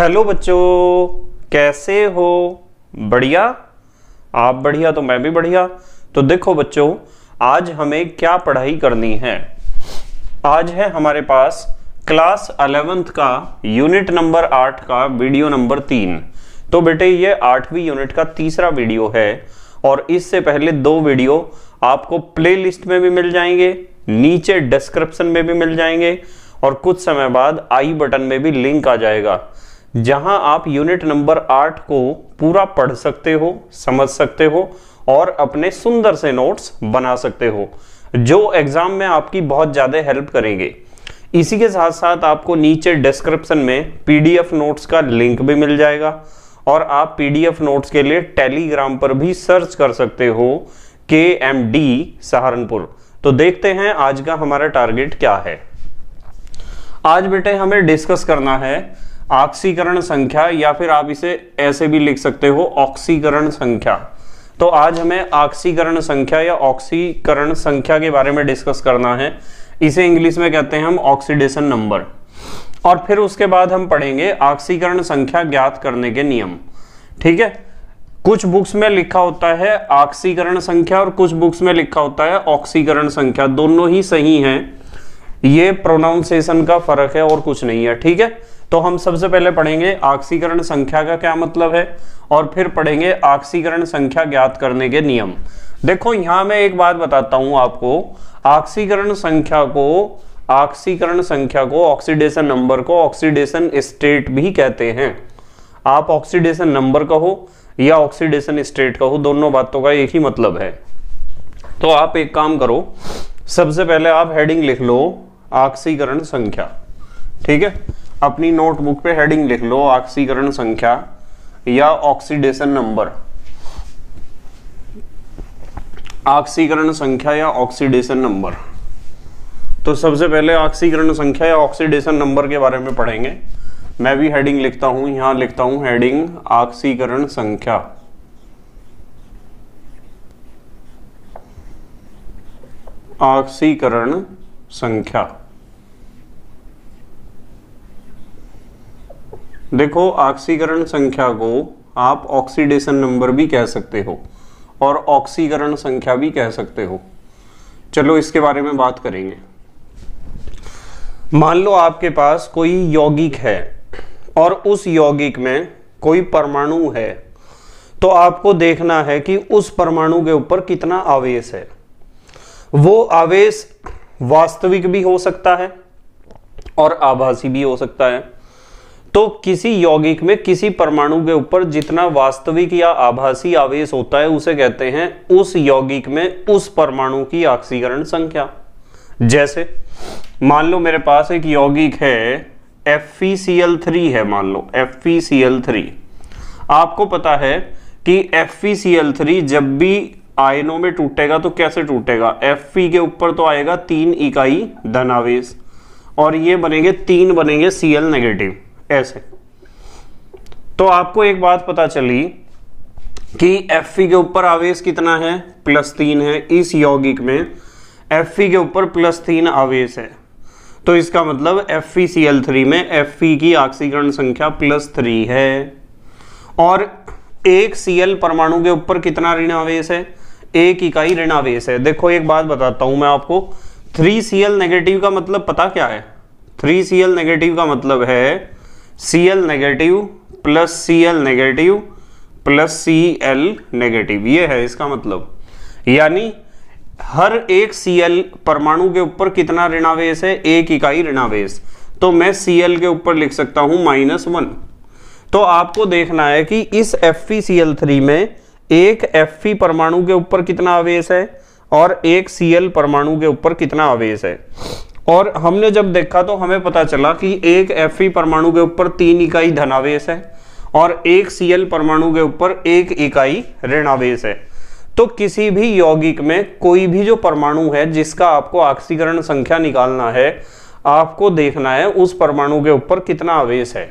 Hello बच्चों कैसे हो बढ़िया आप बढ़िया तो मैं भी बढ़िया तो देखो बच्चों आज हमें क्या पढ़ाई करनी है आज है हमारे पास क्लास अलेवेंथ का यूनिट नंबर आठ का वीडियो नंबर तीन तो बेटे ये आठवीं यूनिट का तीसरा वीडियो है और इससे पहले दो वीडियो आपको प्लेलिस्ट में भी मिल जाएंगे नीचे डिस्क्रिप्शन में भी मिल जाएंगे और कुछ समय बाद आई बटन में भी लिंक आ जाएगा जहां आप यूनिट नंबर आठ को पूरा पढ़ सकते हो समझ सकते हो और अपने सुंदर से नोट्स बना सकते हो जो एग्जाम में आपकी बहुत ज़्यादा हेल्प करेंगे इसी के साथ साथ आपको नीचे डिस्क्रिप्शन में पीडीएफ नोट्स का लिंक भी मिल जाएगा और आप पीडीएफ नोट्स के लिए टेलीग्राम पर भी सर्च कर सकते हो के एम डी सहारनपुर तो देखते हैं आज का हमारा टारगेट क्या है आज बेटे हमें डिस्कस करना है ऑक्सीकरण संख्या या फिर आप इसे ऐसे भी लिख सकते हो ऑक्सीकरण संख्या तो आज हमें ऑक्सीकरण संख्या या ऑक्सीकरण संख्या के बारे में डिस्कस करना है इसे इंग्लिश में कहते हैं हम ऑक्सीडेशन नंबर और फिर उसके बाद हम पढ़ेंगे ऑक्सीकरण संख्या ज्ञात करने के नियम ठीक है कुछ बुक्स में लिखा होता है ऑक्सीकरण संख्या और कुछ बुक्स में लिखा होता है ऑक्सीकरण संख्या दोनों ही सही हैं ये प्रोनाउंसिएशन का फर्क है और कुछ नहीं है ठीक है तो हम सबसे पहले पढ़ेंगे ऑक्सीकरण संख्या का क्या मतलब है और फिर पढ़ेंगे ऑक्सीकरण संख्या ज्ञात करने के नियम देखो यहां मैं एक बात बताता हूं आपको ऑक्सीकरण संख्या को ऑक्सीकरण संख्या को ऑक्सीडेशन नंबर को ऑक्सीडेशन स्टेट भी कहते हैं आप ऑक्सीडेशन नंबर कहो या ऑक्सीडेशन स्टेट कहो दोनों बातों का एक ही मतलब है तो आप एक काम करो सबसे पहले आप हेडिंग लिख लो ऑक्सीकरण संख्या ठीक है अपनी नोटबुक पे हेडिंग लिख लो ऑक्सीकरण संख्या या ऑक्सीडेशन नंबर ऑक्सीकरण संख्या या ऑक्सीडेशन नंबर तो सबसे पहले ऑक्सीकरण संख्या या ऑक्सीडेशन नंबर के बारे में पढ़ेंगे मैं भी हेडिंग लिखता हूं यहां लिखता हूं हेडिंग ऑक्सीकरण संख्या ऑक्सीकरण संख्या देखो ऑक्सीकरण संख्या को आप ऑक्सीडेशन नंबर भी कह सकते हो और ऑक्सीकरण संख्या भी कह सकते हो चलो इसके बारे में बात करेंगे मान लो आपके पास कोई यौगिक है और उस यौगिक में कोई परमाणु है तो आपको देखना है कि उस परमाणु के ऊपर कितना आवेश है वो आवेश वास्तविक भी हो सकता है और आभासी भी हो सकता है तो किसी यौगिक में किसी परमाणु के ऊपर जितना वास्तविक या आभासी आवेश होता है उसे कहते हैं उस यौगिक में उस परमाणु की ऑक्सीकरण संख्या जैसे मान लो मेरे पास एक यौगिक है FeCl3 है मान लो FeCl3 आपको पता है कि FeCl3 जब भी आयनों में टूटेगा तो कैसे टूटेगा Fe के ऊपर तो आएगा तीन इकाई धनावेश और ये बनेंगे तीन बनेंगे Cl नेगेटिव ऐसे तो आपको एक बात पता चली कि एफ e के ऊपर आवेश कितना है प्लस तीन है इस यौगिक में एफ e के ऊपर प्लस तीन आवेश है तो इसका मतलब एफ थ्री e में एफ की ऑक्सीकरण संख्या प्लस थ्री है और एक सी परमाणु के ऊपर कितना ऋण आवेश है एक इकाई ऋण आवेश है देखो एक बात बताता हूं मैं आपको थ्री सी एल नेगेटिव का मतलब पता क्या है थ्री सी एल नेगेटिव का मतलब है C L negative plus C L negative plus C L negative ये है इसका मतलब यानी हर एक सी एल परमाणु के ऊपर कितना ऋणावेश है एक इकाई ऋणावेश तो मैं सी एल के ऊपर लिख सकता हूं माइनस वन तो आपको देखना है कि इस एफ सी एल थ्री में एक एफ परमाणु के ऊपर कितना आवेश है और एक सी एल परमाणु के ऊपर कितना आवेश है और हमने जब देखा तो हमें पता चला कि एक एफ परमाणु के ऊपर तीन इकाई धनावेश है और एक सी परमाणु के ऊपर एक इकाई ऋणावेश है तो किसी भी यौगिक में कोई भी जो परमाणु है जिसका आपको ऑक्सीकरण संख्या निकालना है आपको देखना है उस परमाणु के ऊपर कितना आवेश है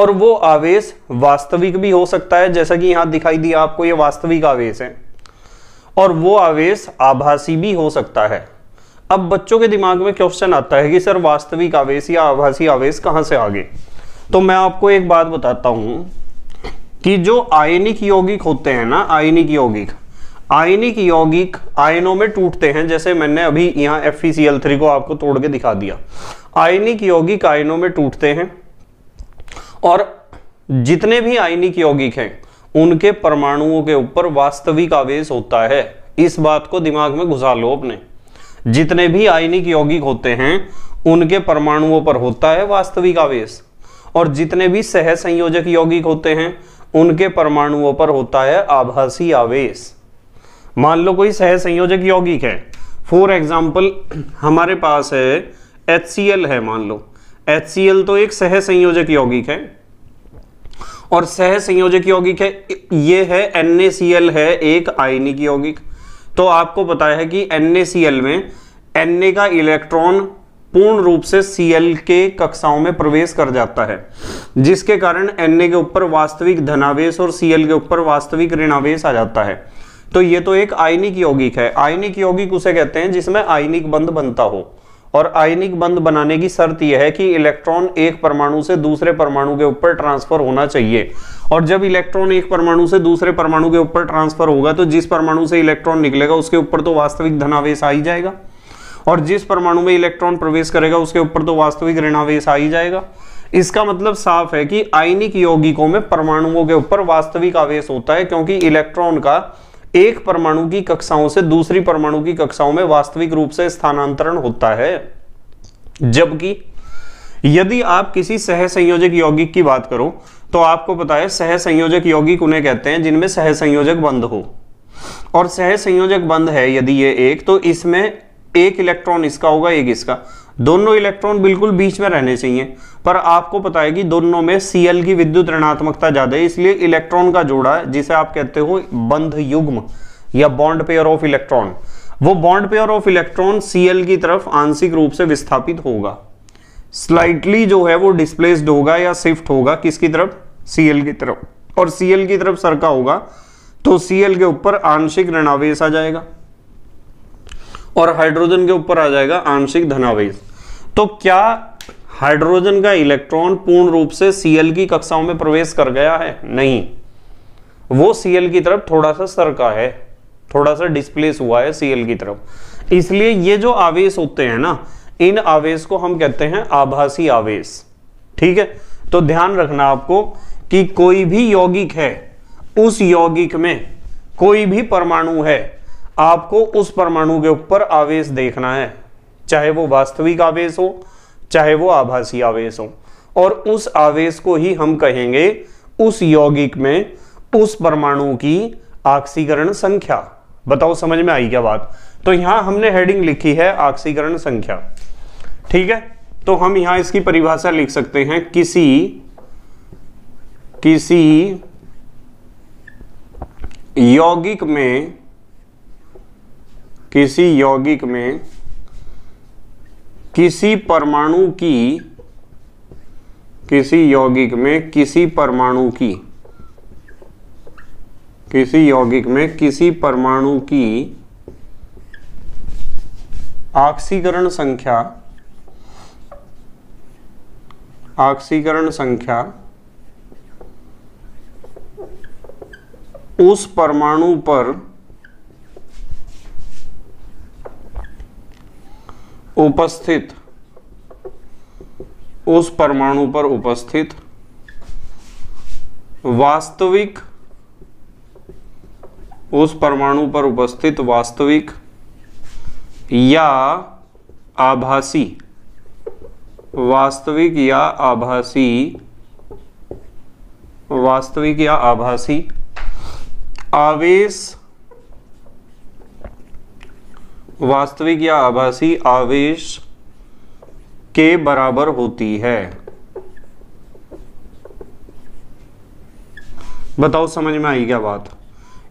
और वो आवेश वास्तविक भी हो सकता है जैसा कि यहां दिखाई दिया आपको ये वास्तविक आवेश है और वो आवेश आभासी भी हो सकता है अब बच्चों के दिमाग में क्वेश्चन आता है कि सर वास्तविक आवेश या आभासी आवेश कहां से आगे तो मैं आपको एक बात बताता हूं कि जो आयनिक यौगिक होते हैं ना आयनिक यौगिक आयनिक यौगिक आयनों में टूटते हैं जैसे मैंने अभी यहां एफ थ्री को आपको तोड़ के दिखा दिया आयनिक यौगिक आयनों में टूटते हैं और जितने भी आयनिक यौगिक हैं उनके परमाणुओं के ऊपर वास्तविक आवेश होता है इस बात को दिमाग में घुसा लो अपने जितने भी आयनिक यौगिक होते हैं उनके परमाणुओं पर होता है वास्तविक आवेश और जितने भी सह संयोजक यौगिक होते हैं उनके परमाणुओं पर होता है आभासी आवेश मान लो कोई सह संयोजक यौगिक है फॉर एग्जाम्पल हमारे पास है एच है मान लो एच तो एक सह संयोजक यौगिक है और सह संयोजक यौगिक है ये है एल है एक आयनिक यौगिक तो आपको पता है कि NaCl में Na का इलेक्ट्रॉन पूर्ण रूप से Cl के कक्षाओं में प्रवेश कर जाता है जिसके कारण Na के ऊपर वास्तविक धनावेश और Cl के ऊपर वास्तविक ऋणावेश आ जाता है तो ये तो एक आयनिक यौगिक है आयनिक यौगिक उसे कहते हैं जिसमें आयनिक बंद बनता हो और आयनिक बंद बनाने की शर्त यह है कि इलेक्ट्रॉन एक परमाणु से दूसरे परमाणु के ऊपर ट्रांसफर होना चाहिए और जब इलेक्ट्रॉन एक परमाणु से दूसरे परमाणु के ऊपर ट्रांसफर होगा तो जिस परमाणु से इलेक्ट्रॉन निकलेगा उसके ऊपर तो वास्तविक धनावेश आ ही जाएगा और जिस परमाणु में इलेक्ट्रॉन प्रवेश करेगा उसके ऊपर तो वास्तविक ऋणावेश आ ही जाएगा इसका मतलब साफ है कि आयनिक यौगिकों में परमाणुओं के ऊपर वास्तविक आवेश होता है क्योंकि इलेक्ट्रॉन का एक परमाणु की कक्षाओं से दूसरी परमाणु की कक्षाओं में वास्तविक रूप से स्थानांतरण होता है जबकि यदि आप किसी सहसंयोजक यौगिक की बात करो तो आपको पता है सह संयोजक यौगिक उन्हें कहते हैं जिनमें सह संयोजक बंद हो और सह संयोजक बंद है यदि ये एक तो इसमें एक इलेक्ट्रॉन इसका होगा एक इसका दोनों इलेक्ट्रॉन बिल्कुल बीच में रहने चाहिए पर आपको पता है कि दोनों में सीएल की विद्युत ऋणात्मकता ज्यादा है इसलिए इलेक्ट्रॉन का जोड़ा जिसे आप कहते हो बंध युग्म या बॉन्ड पेयर ऑफ इलेक्ट्रॉन वो bond pair of electron CL की तरफ आंशिक रूप से विस्थापित होगा स्लाइटली जो है वो डिस्प्लेस्ड होगा या शिफ्ट होगा किसकी तरफ सीएल की तरफ और सीएल की तरफ सरका होगा तो सीएल के ऊपर आंशिक ऋणावेश आ जाएगा और हाइड्रोजन के ऊपर आ जाएगा आंशिक धनावेश तो क्या हाइड्रोजन का इलेक्ट्रॉन पूर्ण रूप से सीएल की कक्षाओं में प्रवेश कर गया है नहीं वो सीएल की तरफ थोड़ा सा सरका है थोड़ा सा डिस्प्लेस हुआ है सीएल की तरफ इसलिए ये जो आवेश होते हैं ना इन आवेश को हम कहते हैं आभासी आवेश ठीक है तो ध्यान रखना आपको कि कोई भी यौगिक है उस यौगिक में कोई भी परमाणु है आपको उस परमाणु के ऊपर आवेश देखना है चाहे वो वास्तविक आवेश हो चाहे वो आभासी आवेश हो और उस आवेश को ही हम कहेंगे उस यौगिक में उस परमाणु की ऑक्सीकरण संख्या बताओ समझ में आई क्या बात तो यहां हमने हेडिंग लिखी है ऑक्सीकरण संख्या ठीक है तो हम यहां इसकी परिभाषा लिख सकते हैं किसी किसी यौगिक में किसी यौगिक में किसी परमाणु की किसी यौगिक में किसी परमाणु की किसी यौगिक में किसी परमाणु की ऑक्सीकरण संख्या ऑक्सीकरण संख्या उस परमाणु पर उपस्थित उस परमाणु पर उपस्थित वास्तविक उस परमाणु पर उपस्थित वास्तविक या आभासी वास्तविक या आभासी वास्तविक या आभासी आवेश वास्तविक या आभासी आवेश के बराबर होती है बताओ समझ में आई क्या बात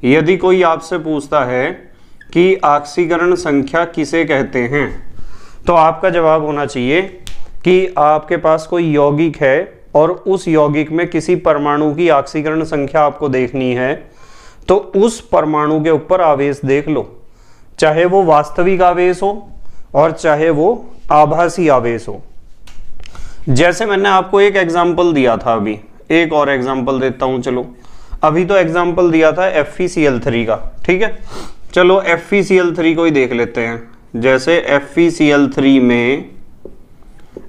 यदि कोई आपसे पूछता है कि ऑक्सीकरण संख्या किसे कहते हैं तो आपका जवाब होना चाहिए कि आपके पास कोई यौगिक है और उस यौगिक में किसी परमाणु की ऑक्सीकरण संख्या आपको देखनी है तो उस परमाणु के ऊपर आवेश देख लो चाहे वो वास्तविक आवेश हो और चाहे वो आभासी आवेश हो जैसे मैंने आपको एक एग्जाम्पल दिया था अभी एक और एग्जाम्पल देता हूं चलो अभी तो एग्जाम्पल दिया था एफ थ्री e का ठीक है चलो एफ थ्री e को ही देख लेते हैं जैसे एफ थ्री e में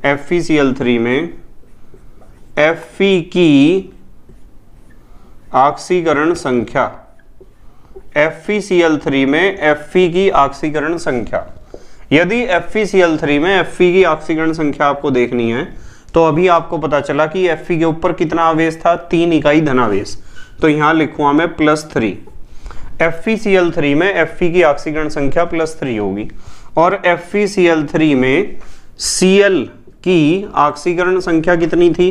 एफ थ्री में एफ की ऑक्सीकरण संख्या एफ थ्री में एफ की ऑक्सीकरण संख्या यदि एफ थ्री में एफ की ऑक्सीकरण संख्या आपको देखनी है तो अभी आपको पता चला कि एफ के ऊपर कितना आवेश था तीन इकाई धनावेश तो यहां लिखूंगा मैं प्लस थ्री एफ थ्री में एफ की ऑक्सीकरण संख्या प्लस थ्री होगी और एफ थ्री में सीएल की ऑक्सीकरण संख्या कितनी थी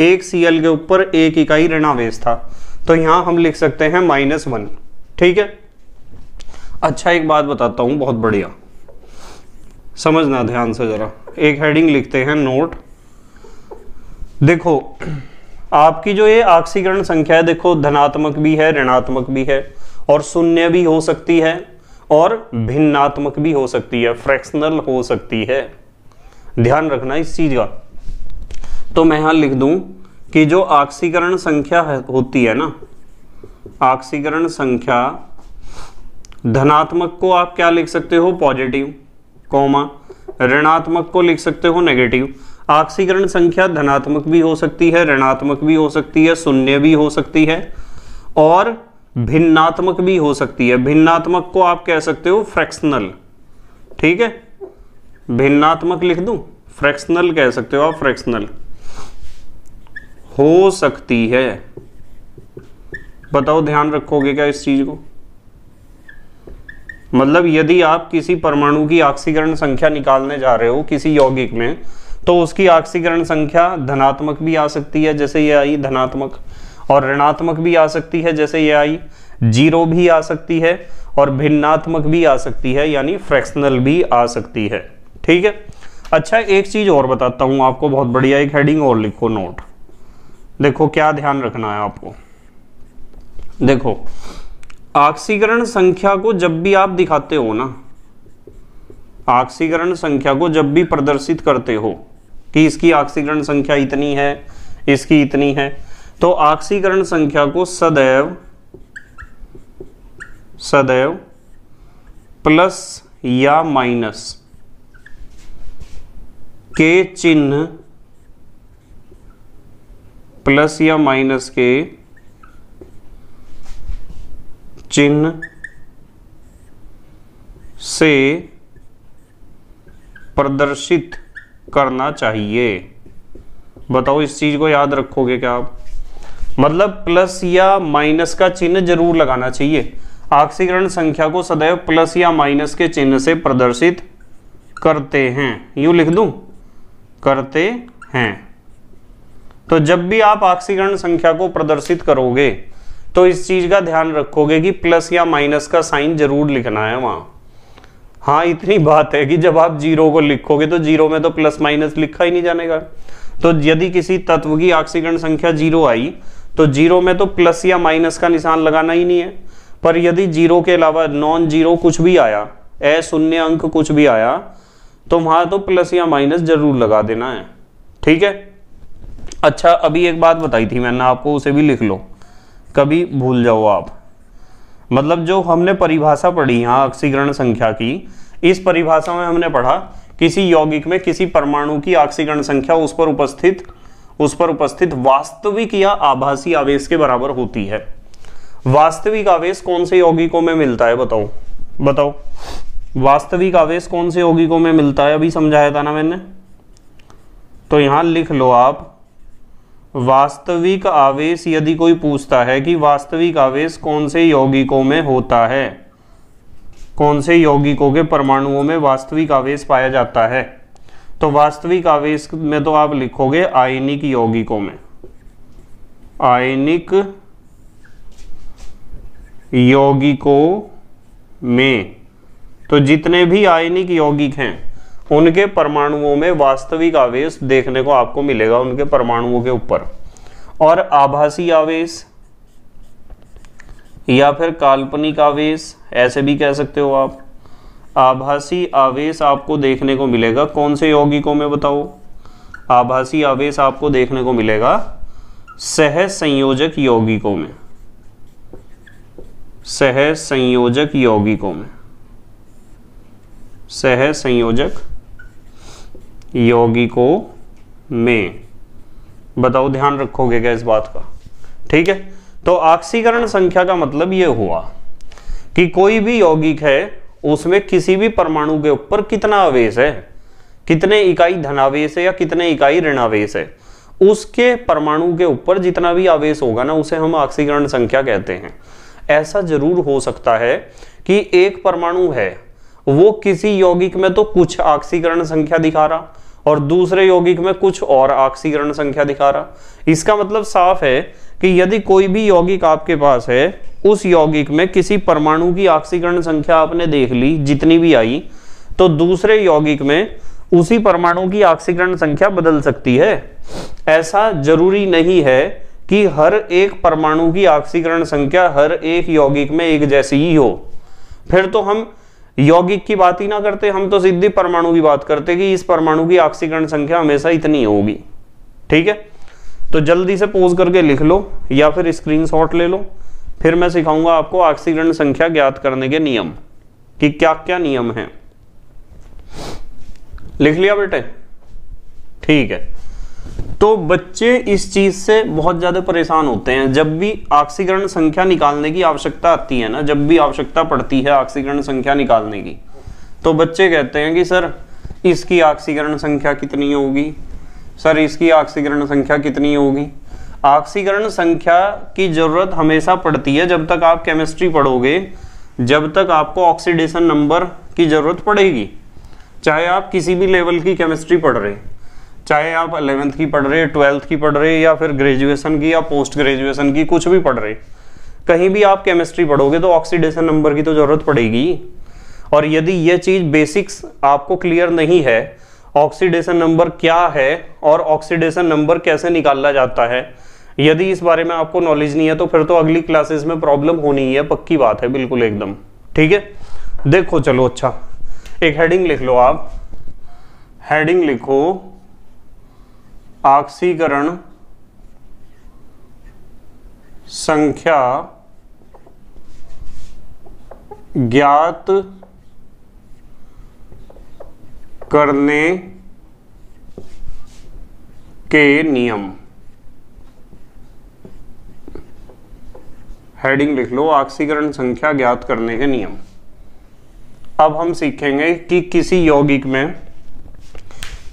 एक Cl के ऊपर एक इकाई ऋणावेश था तो यहां हम लिख सकते हैं माइनस वन ठीक है अच्छा एक बात बताता हूं बहुत बढ़िया समझना ध्यान से जरा एक हेडिंग लिखते हैं नोट देखो आपकी जो ये ऑक्सीकरण संख्या है देखो धनात्मक भी है ऋणात्मक भी है और शून्य भी हो सकती है और भिन्नात्मक भी हो सकती है फ्रैक्शनल हो सकती है ध्यान रखना इस चीज का तो मैं यहां लिख दूं कि जो आक्सीकरण संख्या होती है ना आक्सीकरण संख्या धनात्मक को आप क्या लिख सकते हो पॉजिटिव कौमा ऋणात्मक को लिख सकते हो नेगेटिव आक्सीकरण संख्या धनात्मक भी हो सकती है ऋणात्मक भी हो सकती है शून्य भी हो सकती है और भिन्नात्मक भी हो सकती है भिन्नात्मक को आप कह सकते हो फ्रैक्शनल ठीक है भिन्नात्मक लिख दूं फ्रैक्शनल कह सकते हो आप फ्रैक्शनल हो सकती है बताओ ध्यान रखोगे क्या इस चीज को मतलब यदि आप किसी परमाणु की ऑक्सीकरण संख्या निकालने जा रहे हो किसी यौगिक में तो उसकी ऑक्सीकरण संख्या धनात्मक भी आ सकती है जैसे ये आई धनात्मक और ऋणात्मक भी आ सकती है जैसे ये आई जीरो भी आ सकती है और भिन्नात्मक भी आ सकती है यानी फ्रैक्शनल भी आ सकती है ठीक है अच्छा एक चीज़ और बताता हूं आपको बहुत बढ़िया एक हेडिंग और लिखो नोट देखो क्या ध्यान रखना है आपको देखो ऑक्सीकरण संख्या को जब भी आप दिखाते हो ना ऑक्सीकरण संख्या को जब भी प्रदर्शित करते हो कि इसकी ऑक्सीकरण संख्या इतनी है इसकी इतनी है तो ऑक्सीकरण संख्या को सदैव सदैव प्लस या माइनस के चिन्ह प्लस या माइनस के चिन्ह से प्रदर्शित करना चाहिए बताओ इस चीज को याद रखोगे क्या आप मतलब प्लस या माइनस का चिन्ह जरूर लगाना चाहिए आक्सीकरण संख्या को सदैव प्लस या माइनस के चिन्ह से प्रदर्शित करते हैं यूं लिख दूं करते हैं तो जब भी आप ऑक्सीकरण संख्या को प्रदर्शित करोगे तो इस चीज का ध्यान रखोगे कि प्लस या माइनस का साइन जरूर लिखना है वहां हाँ इतनी बात है कि जब आप जीरो को लिखोगे तो जीरो में तो प्लस माइनस लिखा ही नहीं जानेगा तो यदि किसी तत्व की ऑक्सीकरण संख्या जीरो आई तो जीरो में तो प्लस या माइनस का निशान लगाना ही नहीं है पर यदि जीरो के अलावा नॉन जीरो कुछ भी आया ए शून्य अंक कुछ भी आया तो वहां तो प्लस या माइनस जरूर लगा देना है ठीक है अच्छा अभी एक बात बताई थी मैंने आपको उसे भी लिख लो कभी भूल जाओ आप मतलब जो हमने परिभाषा पढ़ी यहां ऑक्सीकरण संख्या की इस परिभाषा में हमने पढ़ा किसी यौगिक में किसी परमाणु की ऑक्सीकरण संख्या उस पर उपस्थित उस पर उपस्थित वास्तविक या आभासी आवेश के बराबर होती है वास्तविक आवेश कौन से यौगिकों में मिलता है बताओ बताओ वास्तविक आवेश कौन से यौगिकों में मिलता है अभी समझाया था ना मैंने तो यहां लिख लो आप वास्तविक आवेश यदि कोई पूछता है कि वास्तविक आवेश कौन से यौगिकों में होता है कौन से यौगिकों के परमाणुओं में वास्तविक आवेश पाया जाता है तो वास्तविक आवेश में तो आप लिखोगे आयनिक यौगिकों में आयनिक यौगिकों में तो जितने भी आयनिक यौगिक हैं उनके परमाणुओं में वास्तविक आवेश देखने को आपको मिलेगा उनके परमाणुओं के ऊपर और आभासी आवेश या फिर काल्पनिक आवेश ऐसे भी कह सकते हो आप आभासी आवेश आपको देखने को मिलेगा कौन से यौगिकों में बताओ आभासी आवेश आपको देखने को मिलेगा सह संयोजक यौगिकों में सह संयोजक यौगिकों में सह संयोजक यौगिकों में बताओ ध्यान रखोगे क्या इस बात का ठीक है तो ऑक्सीकरण संख्या का मतलब यह हुआ कि कोई भी यौगिक है उसमें किसी भी परमाणु के ऊपर कितना आवेश है कितने इकाई धनावेश है या कितने इकाई ऋणावेश है उसके परमाणु के ऊपर जितना भी आवेश होगा ना उसे हम ऑक्सीकरण संख्या कहते हैं ऐसा जरूर हो सकता है कि एक परमाणु है वो किसी यौगिक में तो कुछ ऑक्सीकरण संख्या दिखा रहा और दूसरे यौगिक में कुछ और ऑक्सीकरण संख्या दिखा रहा इसका मतलब साफ है कि यदि कोई भी यौगिक आपके पास है उस यौगिक में किसी परमाणु की ऑक्सीकरण संख्या आपने देख ली जितनी भी आई तो दूसरे यौगिक में उसी परमाणु की ऑक्सीकरण संख्या बदल सकती है ऐसा जरूरी नहीं है कि हर एक परमाणु की ऑक्सीकरण संख्या हर एक यौगिक में एक जैसी ही हो फिर तो हम यौगिक की बात ही ना करते हम तो सीधी परमाणु की बात करते कि इस परमाणु की ऑक्सीकरण संख्या हमेशा इतनी होगी ठीक है तो जल्दी से पोज करके लिख लो या फिर स्क्रीनशॉट ले लो फिर मैं सिखाऊंगा आपको ऑक्सीकरण संख्या ज्ञात करने के नियम कि क्या क्या नियम है लिख लिया बेटे ठीक है तो बच्चे इस चीज से बहुत ज्यादा परेशान होते हैं जब भी ऑक्सीकरण संख्या निकालने की आवश्यकता आती है ना जब भी आवश्यकता पड़ती है ऑक्सीकरण संख्या निकालने की तो बच्चे कहते हैं कि सर इसकी ऑक्सीकरण संख्या कितनी होगी सर इसकी ऑक्सीकरण संख्या कितनी होगी ऑक्सीकरण संख्या की जरूरत हमेशा पड़ती है जब तक आप केमिस्ट्री पढ़ोगे जब तक आपको ऑक्सीडेशन नंबर की जरूरत पड़ेगी चाहे आप किसी भी लेवल की केमिस्ट्री पढ़ रहे चाहे आप अलेवेंथ की पढ़ रहे ट्वेल्थ की पढ़ रहे या फिर ग्रेजुएशन की या पोस्ट ग्रेजुएशन की कुछ भी पढ़ रहे कहीं भी आप केमिस्ट्री पढ़ोगे तो ऑक्सीडेशन नंबर की तो ज़रूरत पड़ेगी और यदि यह चीज़ बेसिक्स आपको क्लियर नहीं है ऑक्सीडेशन नंबर क्या है और ऑक्सीडेशन नंबर कैसे निकाला जाता है यदि इस बारे में आपको नॉलेज नहीं है तो फिर तो अगली क्लासेस में प्रॉब्लम होनी ही है पक्की बात है बिल्कुल एकदम ठीक है देखो चलो अच्छा एक हेडिंग लिख लो आप हेडिंग लिखो ऑक्सीकरण संख्या ज्ञात करने के नियम हेडिंग लिख लो ऑक्सीकरण संख्या ज्ञात करने के नियम अब हम सीखेंगे कि किसी यौगिक में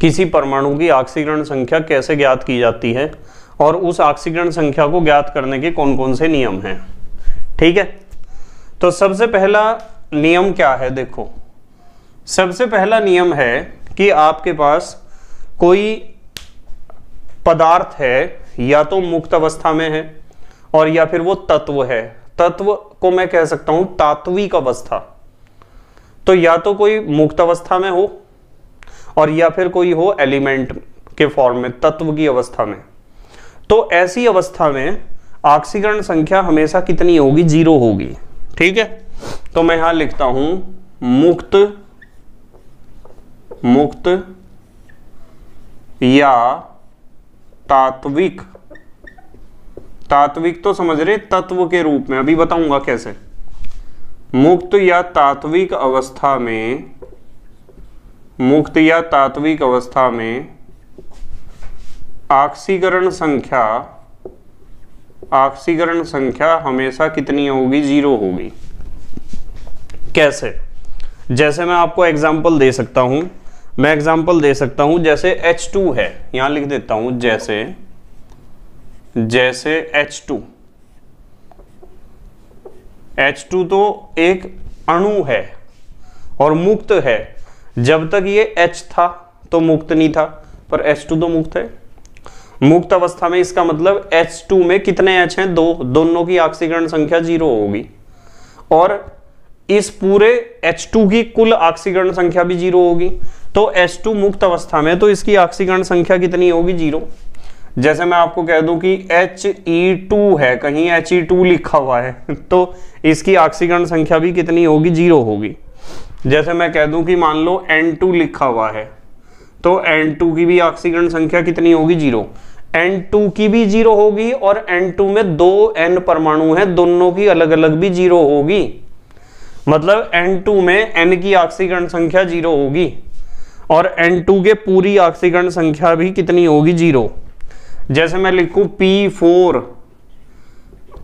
किसी परमाणु की ऑक्सीकरण संख्या कैसे ज्ञात की जाती है और उस ऑक्सीकरण संख्या को ज्ञात करने के कौन कौन से नियम हैं ठीक है तो सबसे पहला नियम क्या है देखो सबसे पहला नियम है कि आपके पास कोई पदार्थ है या तो मुक्त अवस्था में है और या फिर वो तत्व है तत्व को मैं कह सकता हूं तात्विक अवस्था तो या तो कोई मुक्त अवस्था में हो और या फिर कोई हो एलिमेंट के फॉर्म में तत्व की अवस्था में तो ऐसी अवस्था में ऑक्सीकरण संख्या हमेशा कितनी होगी जीरो होगी ठीक है तो मैं यहां लिखता हूं मुक्त मुक्त या तात्विक तात्विक तो समझ रहे तत्व के रूप में अभी बताऊंगा कैसे मुक्त या तात्विक अवस्था में मुक्त या तात्विक अवस्था में ऑक्सीकरण संख्या ऑक्सीकरण संख्या हमेशा कितनी होगी जीरो होगी कैसे जैसे मैं आपको एग्जाम्पल दे सकता हूं मैं एग्जाम्पल दे सकता हूं जैसे H2 है यहां लिख देता हूं जैसे जैसे H2 H2 तो एक अणु है और मुक्त है जब तक ये एच था तो मुक्त नहीं था पर एच टू तो मुक्त है मुक्त अवस्था में इसका मतलब एच टू में कितने एच हैं दो दोनों की ऑक्सीकरण संख्या जीरो होगी और इस पूरे H2 की कुल ऑक्सीकरण संख्या भी जीरो होगी तो H2 मुक्त अवस्था में तो इसकी ऑक्सीकरण संख्या कितनी होगी जीरो जैसे मैं आपको कह दूं कि HE2 है कहीं HE2 लिखा हुआ है तो इसकी ऑक्सीकरण संख्या भी कितनी होगी जीरो होगी जैसे मैं कह दूं कि मान लो N2 लिखा हुआ है तो N2 की भी ऑक्सीकरण संख्या कितनी होगी जीरो N2 की भी जीरो होगी और N2 में दो N परमाणु हैं दोनों की अलग अलग भी जीरो होगी मतलब N2 में N की ऑक्सीकरण संख्या जीरो होगी और N2 के पूरी ऑक्सीकरण संख्या भी कितनी होगी जीरो जैसे मैं लिखूं P4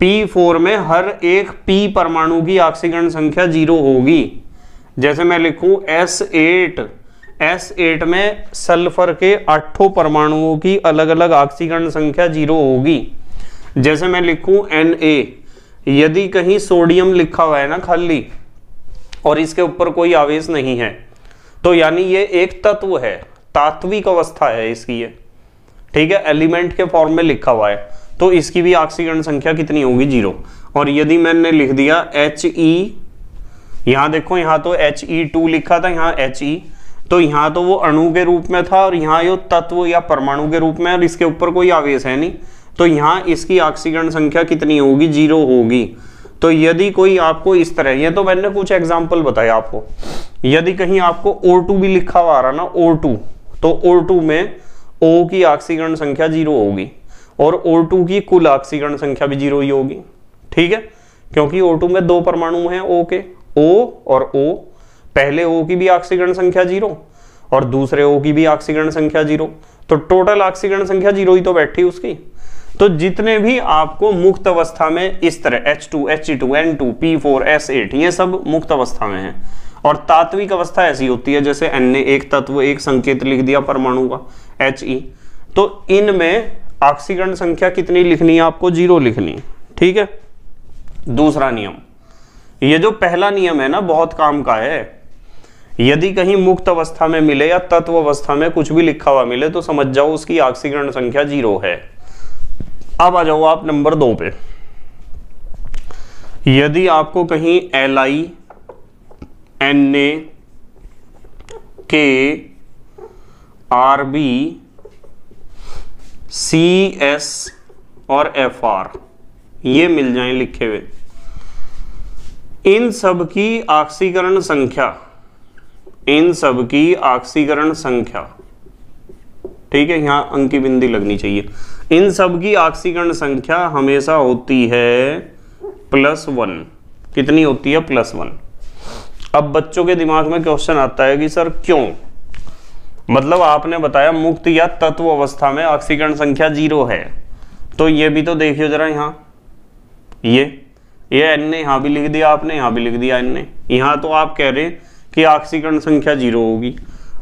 P4 में हर एक P परमाणु की ऑक्सीकरण संख्या जीरो होगी जैसे मैं लिखूं S8 S8 में सल्फर के आठों परमाणुओं की अलग अलग ऑक्सीकरण संख्या जीरो होगी जैसे मैं लिखूं Na यदि कहीं सोडियम लिखा हुआ है ना खाली और इसके ऊपर कोई आवेश नहीं है तो यानी ये एक तत्व है तात्विक अवस्था है इसकी ये ठीक है एलिमेंट के फॉर्म में लिखा हुआ है तो इसकी भी ऑक्सीकरण संख्या कितनी होगी जीरो और यदि मैंने लिख दिया एच ई e, यहाँ देखो यहाँ तो एच ई टू लिखा था यहाँ एच ई e, तो यहाँ तो वो अणु के रूप में था और यहाँ ये तत्व या परमाणु के रूप में और इसके ऊपर कोई आवेश है नहीं तो यहां इसकी ऑक्सीकरण संख्या कितनी होगी जीरो होगी तो यदि कोई आपको इस तरह ये तो मैंने कुछ एग्जाम्पल बताया आपको यदि कहीं आपको टू भी लिखा हुआ रहा ना टू तो टू में ओ की ऑक्सीकरण संख्या जीरो होगी और टू की कुल ऑक्सीकरण संख्या भी जीरो ही होगी ठीक है क्योंकि टू में दो परमाणु हैं ओ के ओ और ओ पहले ओ की भी ऑक्सीकरण संख्या जीरो और दूसरे ओ की भी ऑक्सीकरण संख्या जीरो तो टोटल ऑक्सीकरण संख्या जीरो ही तो बैठी उसकी तो जितने भी आपको मुक्त अवस्था में इस तरह H two H two N two P four S eight ये सब मुक्त अवस्था में है और तात्विक अवस्था ऐसी होती है जैसे एन ने एक तत्व एक संकेत लिख दिया परमाणु का एच ई e। तो इनमें ऑक्सीकरण संख्या कितनी लिखनी है आपको जीरो लिखनी ठीक है दूसरा नियम ये जो पहला नियम है ना बहुत काम का है यदि कहीं मुक्त अवस्था में मिले या तत्व अवस्था में कुछ भी लिखा हुआ मिले तो समझ जाओ उसकी ऑक्सीकरण संख्या जीरो है अब आ जाओ आप नंबर दो पे यदि आपको कहीं L I N A K R B C S और एफ आर ये मिल जाए लिखे हुए इन सब की ऑक्सीकरण संख्या इन सब की ऑक्सीकरण संख्या ठीक है यहां अंक की बिंदी लगनी चाहिए इन सब की ऑक्सीकरण संख्या हमेशा होती है प्लस वन कितनी होती है प्लस वन अब बच्चों के दिमाग में क्वेश्चन आता है कि सर क्यों मतलब आपने बताया मुक्त या तत्व अवस्था में ऑक्सीकरण संख्या जीरो है तो ये भी तो देखियो जरा यहां ये ये एन ने यहाँ भी लिख दिया आपने यहाँ भी लिख दिया एन ने यहाँ तो आप कह रहे हैं कि ऑक्सीकरण संख्या जीरो होगी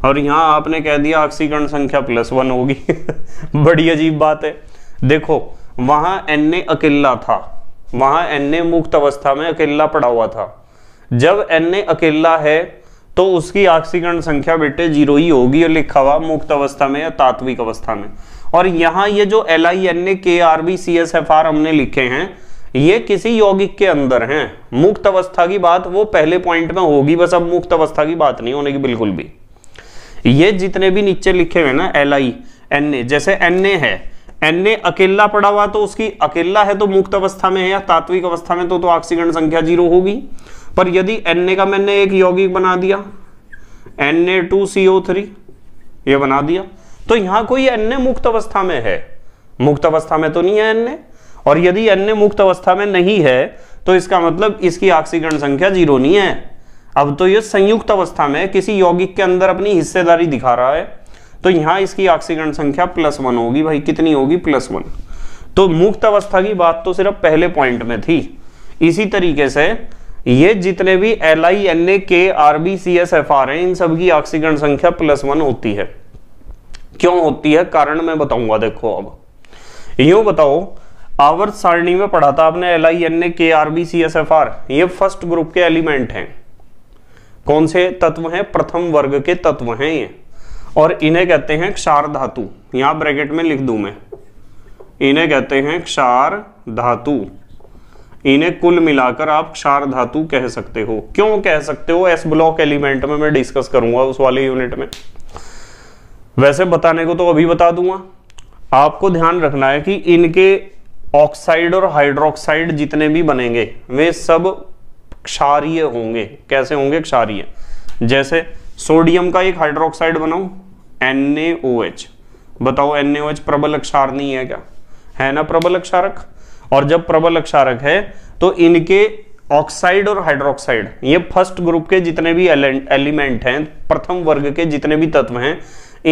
और यहाँ आपने कह दिया ऑक्सीकरण संख्या प्लस वन होगी बड़ी अजीब बात है देखो वहाँ एन ए अकेला था वहाँ एन ए मुक्त अवस्था में अकेला पड़ा हुआ था जब एन ए अकेला है तो उसकी ऑक्सीकरण संख्या बेटे जीरो ही होगी और लिखा हुआ मुक्त अवस्था में या तात्विक अवस्था में और यहाँ ये जो L I N A K R B C S F R हमने लिखे हैं ये किसी यौगिक के अंदर हैं मुक्त अवस्था की बात वो पहले पॉइंट में होगी बस अब मुक्त अवस्था की बात नहीं होने की बिल्कुल भी ये जितने भी नीचे लिखे हुए ना एल आई एन ए जैसे एन ए है एन ए अकेला पड़ा हुआ तो उसकी अकेला है तो मुक्त अवस्था में है या तात्विक अवस्था में तो, तो ऑक्सीगन संख्या जीरो होगी पर यदि एन ए का मैंने एक यौगिक बना दिया N A two C O three ये बना दिया तो यहां कोई एन ए मुक्त अवस्था में है मुक्त अवस्था में तो नहीं है एन ए और यदि अन्य मुक्त अवस्था में नहीं है तो इसका मतलब इसकी ऑक्सीकरण संख्या जीरो नहीं है अब तो यह संयुक्त अवस्था में किसी यौगिक के अंदर अपनी हिस्सेदारी दिखा रहा है तो यहां इसकी ऑक्सीकरण संख्या प्लस वन होगी भाई कितनी होगी प्लस वन तो मुक्त अवस्था की बात तो सिर्फ पहले पॉइंट में थी इसी तरीके से ये जितने भी L I N A K R B C S F R हैं इन सबकी ऑक्सीकरण संख्या प्लस वन होती है क्यों होती है कारण मैं बताऊंगा देखो अब यूं बताओ आवर्त सारणी में पढ़ा था आपने L I N A K R B C S F R ये फर्स्ट ग्रुप के एलिमेंट हैं कौन से तत्व हैं प्रथम वर्ग के तत्व हैं ये और इन्हें कहते हैं क्षार धातु यहां ब्रैकेट में लिख दू मैं इन्हें कहते हैं क्षार धातु इन्हें कुल मिलाकर आप क्षार धातु कह सकते हो क्यों कह सकते हो एस ब्लॉक एलिमेंट में मैं डिस्कस करूंगा उस वाले यूनिट में वैसे बताने को तो अभी बता दूंगा आपको ध्यान रखना है कि इनके ऑक्साइड और हाइड्रोक्साइड जितने भी बनेंगे वे सब क्षारीय होंगे कैसे होंगे क्षारीय जैसे सोडियम का एक हाइड्रोक्साइड बनाओ NaOH बताओ NaOH प्रबल अक्षार नहीं है क्या है ना प्रबल अक्षारक और जब प्रबल अक्षारक है तो इनके ऑक्साइड और हाइड्रोक्साइड ये फर्स्ट ग्रुप के जितने भी एलिमेंट हैं प्रथम वर्ग के जितने भी तत्व हैं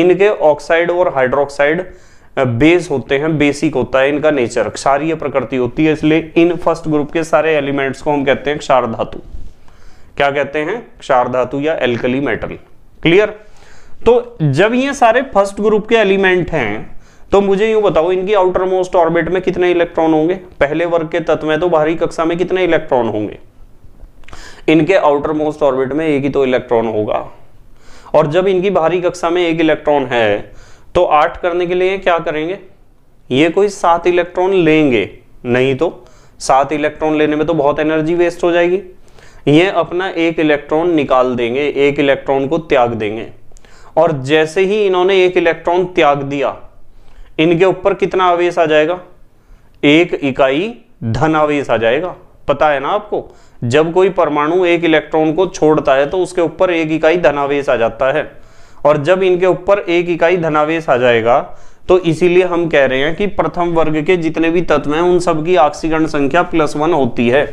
इनके ऑक्साइड और हाइड्रोक्साइड बेस होते हैं बेसिक होता है इनका नेचर क्षारीय प्रकृति होती है इसलिए इन फर्स्ट ग्रुप के सारे एलिमेंट्स को हम कहते हैं क्षार धातु क्या कहते हैं क्षार धातु या एल्कली मेटल क्लियर तो जब ये सारे फर्स्ट ग्रुप के एलिमेंट हैं तो मुझे यूं बताओ इनकी आउटर मोस्ट ऑर्बिट में कितने इलेक्ट्रॉन होंगे पहले वर्ग के तत्व में तो बाहरी कक्षा में कितने इलेक्ट्रॉन होंगे इनके आउटर मोस्ट ऑर्बिट में एक ही तो इलेक्ट्रॉन होगा और जब इनकी बाहरी कक्षा में एक इलेक्ट्रॉन है तो आठ करने के लिए क्या करेंगे ये कोई सात इलेक्ट्रॉन लेंगे नहीं तो सात इलेक्ट्रॉन लेने में तो बहुत एनर्जी वेस्ट हो जाएगी ये अपना एक इलेक्ट्रॉन निकाल देंगे एक इलेक्ट्रॉन को त्याग देंगे और जैसे ही इन्होंने एक इलेक्ट्रॉन त्याग दिया इनके ऊपर कितना आवेश आ जाएगा एक इकाई धन आवेश आ जाएगा पता है ना आपको जब कोई परमाणु एक इलेक्ट्रॉन को छोड़ता है तो उसके ऊपर एक इकाई धनावेश आ जाता है और जब इनके ऊपर एक इकाई धनावेश आ जाएगा तो इसीलिए हम कह रहे हैं कि प्रथम वर्ग के जितने भी तत्व हैं उन सबकी ऑक्सीकरण संख्या प्लस वन होती है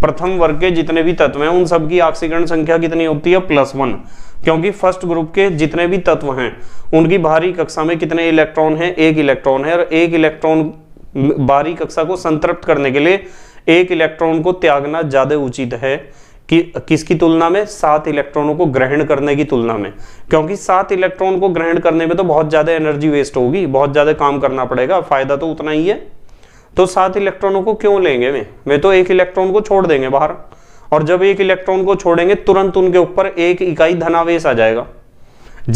प्रथम वर्ग के जितने भी तत्व हैं उन सबकी ऑक्सीकरण संख्या कितनी होती है प्लस वन क्योंकि फर्स्ट ग्रुप के जितने भी तत्व हैं उनकी बाहरी कक्षा में कितने इलेक्ट्रॉन हैं एक इलेक्ट्रॉन है और एक इलेक्ट्रॉन बाहरी कक्षा को संतृप्त करने के लिए एक इलेक्ट्रॉन को त्यागना ज्यादा उचित है कि किसकी तुलना में सात इलेक्ट्रॉनों को ग्रहण करने की तुलना में क्योंकि सात इलेक्ट्रॉन को ग्रहण करने में तो बहुत ज़्यादा एनर्जी वेस्ट होगी बहुत ज़्यादा काम करना पड़ेगा फायदा तो उतना ही है तो सात इलेक्ट्रॉनों को क्यों लेंगे वे वे तो एक इलेक्ट्रॉन को छोड़ देंगे बाहर और जब एक इलेक्ट्रॉन को छोड़ेंगे तुरंत उनके ऊपर एक इकाई धनावेश आ जाएगा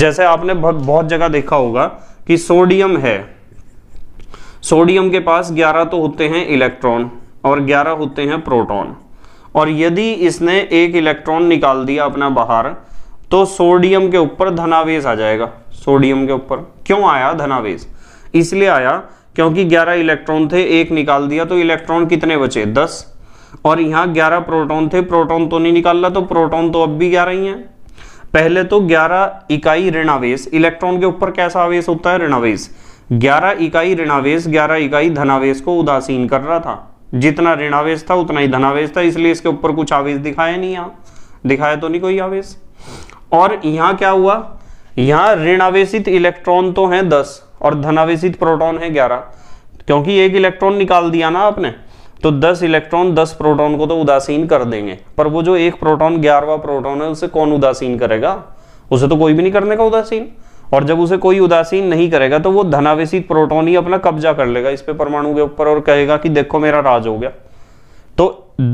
जैसे आपने बहुत जगह देखा होगा कि सोडियम है सोडियम के पास 11 तो होते हैं इलेक्ट्रॉन और 11 होते हैं प्रोटॉन और यदि इसने एक इलेक्ट्रॉन निकाल दिया अपना बाहर तो सोडियम के ऊपर धनावेश आ जाएगा सोडियम के ऊपर क्यों आया धनावेश इसलिए आया क्योंकि 11 इलेक्ट्रॉन थे एक निकाल दिया तो इलेक्ट्रॉन कितने बचे 10 और यहाँ 11 प्रोटॉन थे प्रोटॉन तो नहीं निकाल रहा तो प्रोटॉन तो अब भी 11 ही हैं पहले तो 11 इकाई ऋणावेश इलेक्ट्रॉन के ऊपर कैसा आवेश होता है ऋणावेश 11 इकाई ऋणावेश 11 इकाई धनावेश को उदासीन कर रहा था जितना आवेश था उतना ही धनावेश था इसलिए इसके ऊपर कुछ आवेश दिखाया नहीं यहाँ दिखाया तो नहीं कोई आवेश और यहाँ क्या हुआ यहाँ आवेश इलेक्ट्रॉन तो है दस और धनावेशित प्रोटॉन है ग्यारह क्योंकि एक इलेक्ट्रॉन निकाल दिया ना आपने तो 10 इलेक्ट्रॉन 10 प्रोटॉन को तो उदासीन कर देंगे पर वो जो एक प्रोटॉन ग्यारहवा प्रोटॉन है उसे कौन उदासीन करेगा उसे तो कोई भी नहीं करने का उदासीन और जब उसे कोई उदासीन नहीं करेगा तो वो धनावेशित प्रोटोन ही अपना कब्जा कर लेगा इस पे परमाणु के ऊपर और कहेगा कि देखो मेरा राज हो गया तो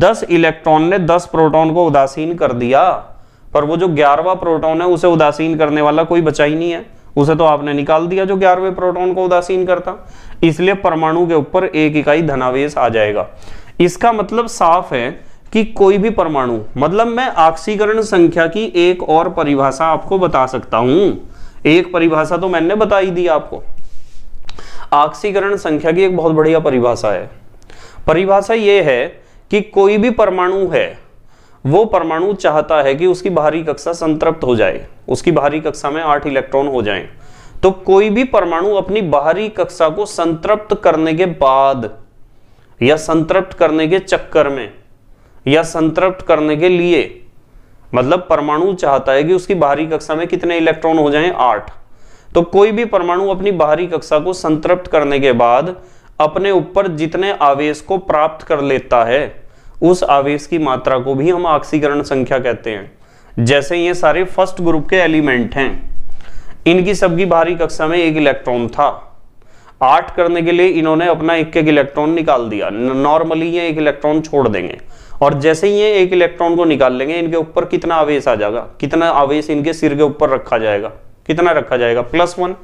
10 इलेक्ट्रॉन ने 10 प्रोटॉन को उदासीन कर दिया पर वो जो ग्यारहवा प्रोटॉन है उसे उदासीन करने वाला कोई बचा ही नहीं है उसे तो आपने निकाल दिया जो ग्यारहवें प्रोटोन को उदासीन करता इसलिए परमाणु के ऊपर एक इकाई धनावेश आ जाएगा इसका मतलब साफ है कि कोई भी परमाणु मतलब मैं ऑक्सीकरण संख्या की एक और परिभाषा आपको बता सकता हूं एक परिभाषा तो मैंने बताई दी आपको आक्सीकरण संख्या की एक बहुत बढ़िया परिभाषा है परिभाषा यह है कि कोई भी परमाणु है वो परमाणु चाहता है कि उसकी बाहरी कक्षा संतृप्त हो जाए उसकी बाहरी कक्षा में आठ इलेक्ट्रॉन हो जाएं तो कोई भी परमाणु अपनी बाहरी कक्षा को संतृप्त करने के बाद या संतृप्त करने के चक्कर में या संतृप्त करने के लिए मतलब परमाणु चाहता है कि उसकी बाहरी कक्षा में कितने इलेक्ट्रॉन हो जाएं आठ तो कोई भी परमाणु अपनी बाहरी कक्षा को संतृप्त करने के बाद अपने ऊपर जितने आवेश को प्राप्त कर लेता है उस आवेश की मात्रा को भी हम ऑक्सीकरण संख्या कहते हैं जैसे ये सारे फर्स्ट ग्रुप के एलिमेंट हैं इनकी सबकी बाहरी कक्षा में एक इलेक्ट्रॉन था आठ करने के लिए इन्होंने अपना एक एक इलेक्ट्रॉन निकाल दिया नॉर्मली ये एक इलेक्ट्रॉन छोड़ देंगे और जैसे ही ये एक इलेक्ट्रॉन को निकाल लेंगे इनके ऊपर कितना आवेश आ जाएगा कितना आवेश इनके सिर के ऊपर रखा जाएगा कितना रखा जाएगा प्लस वन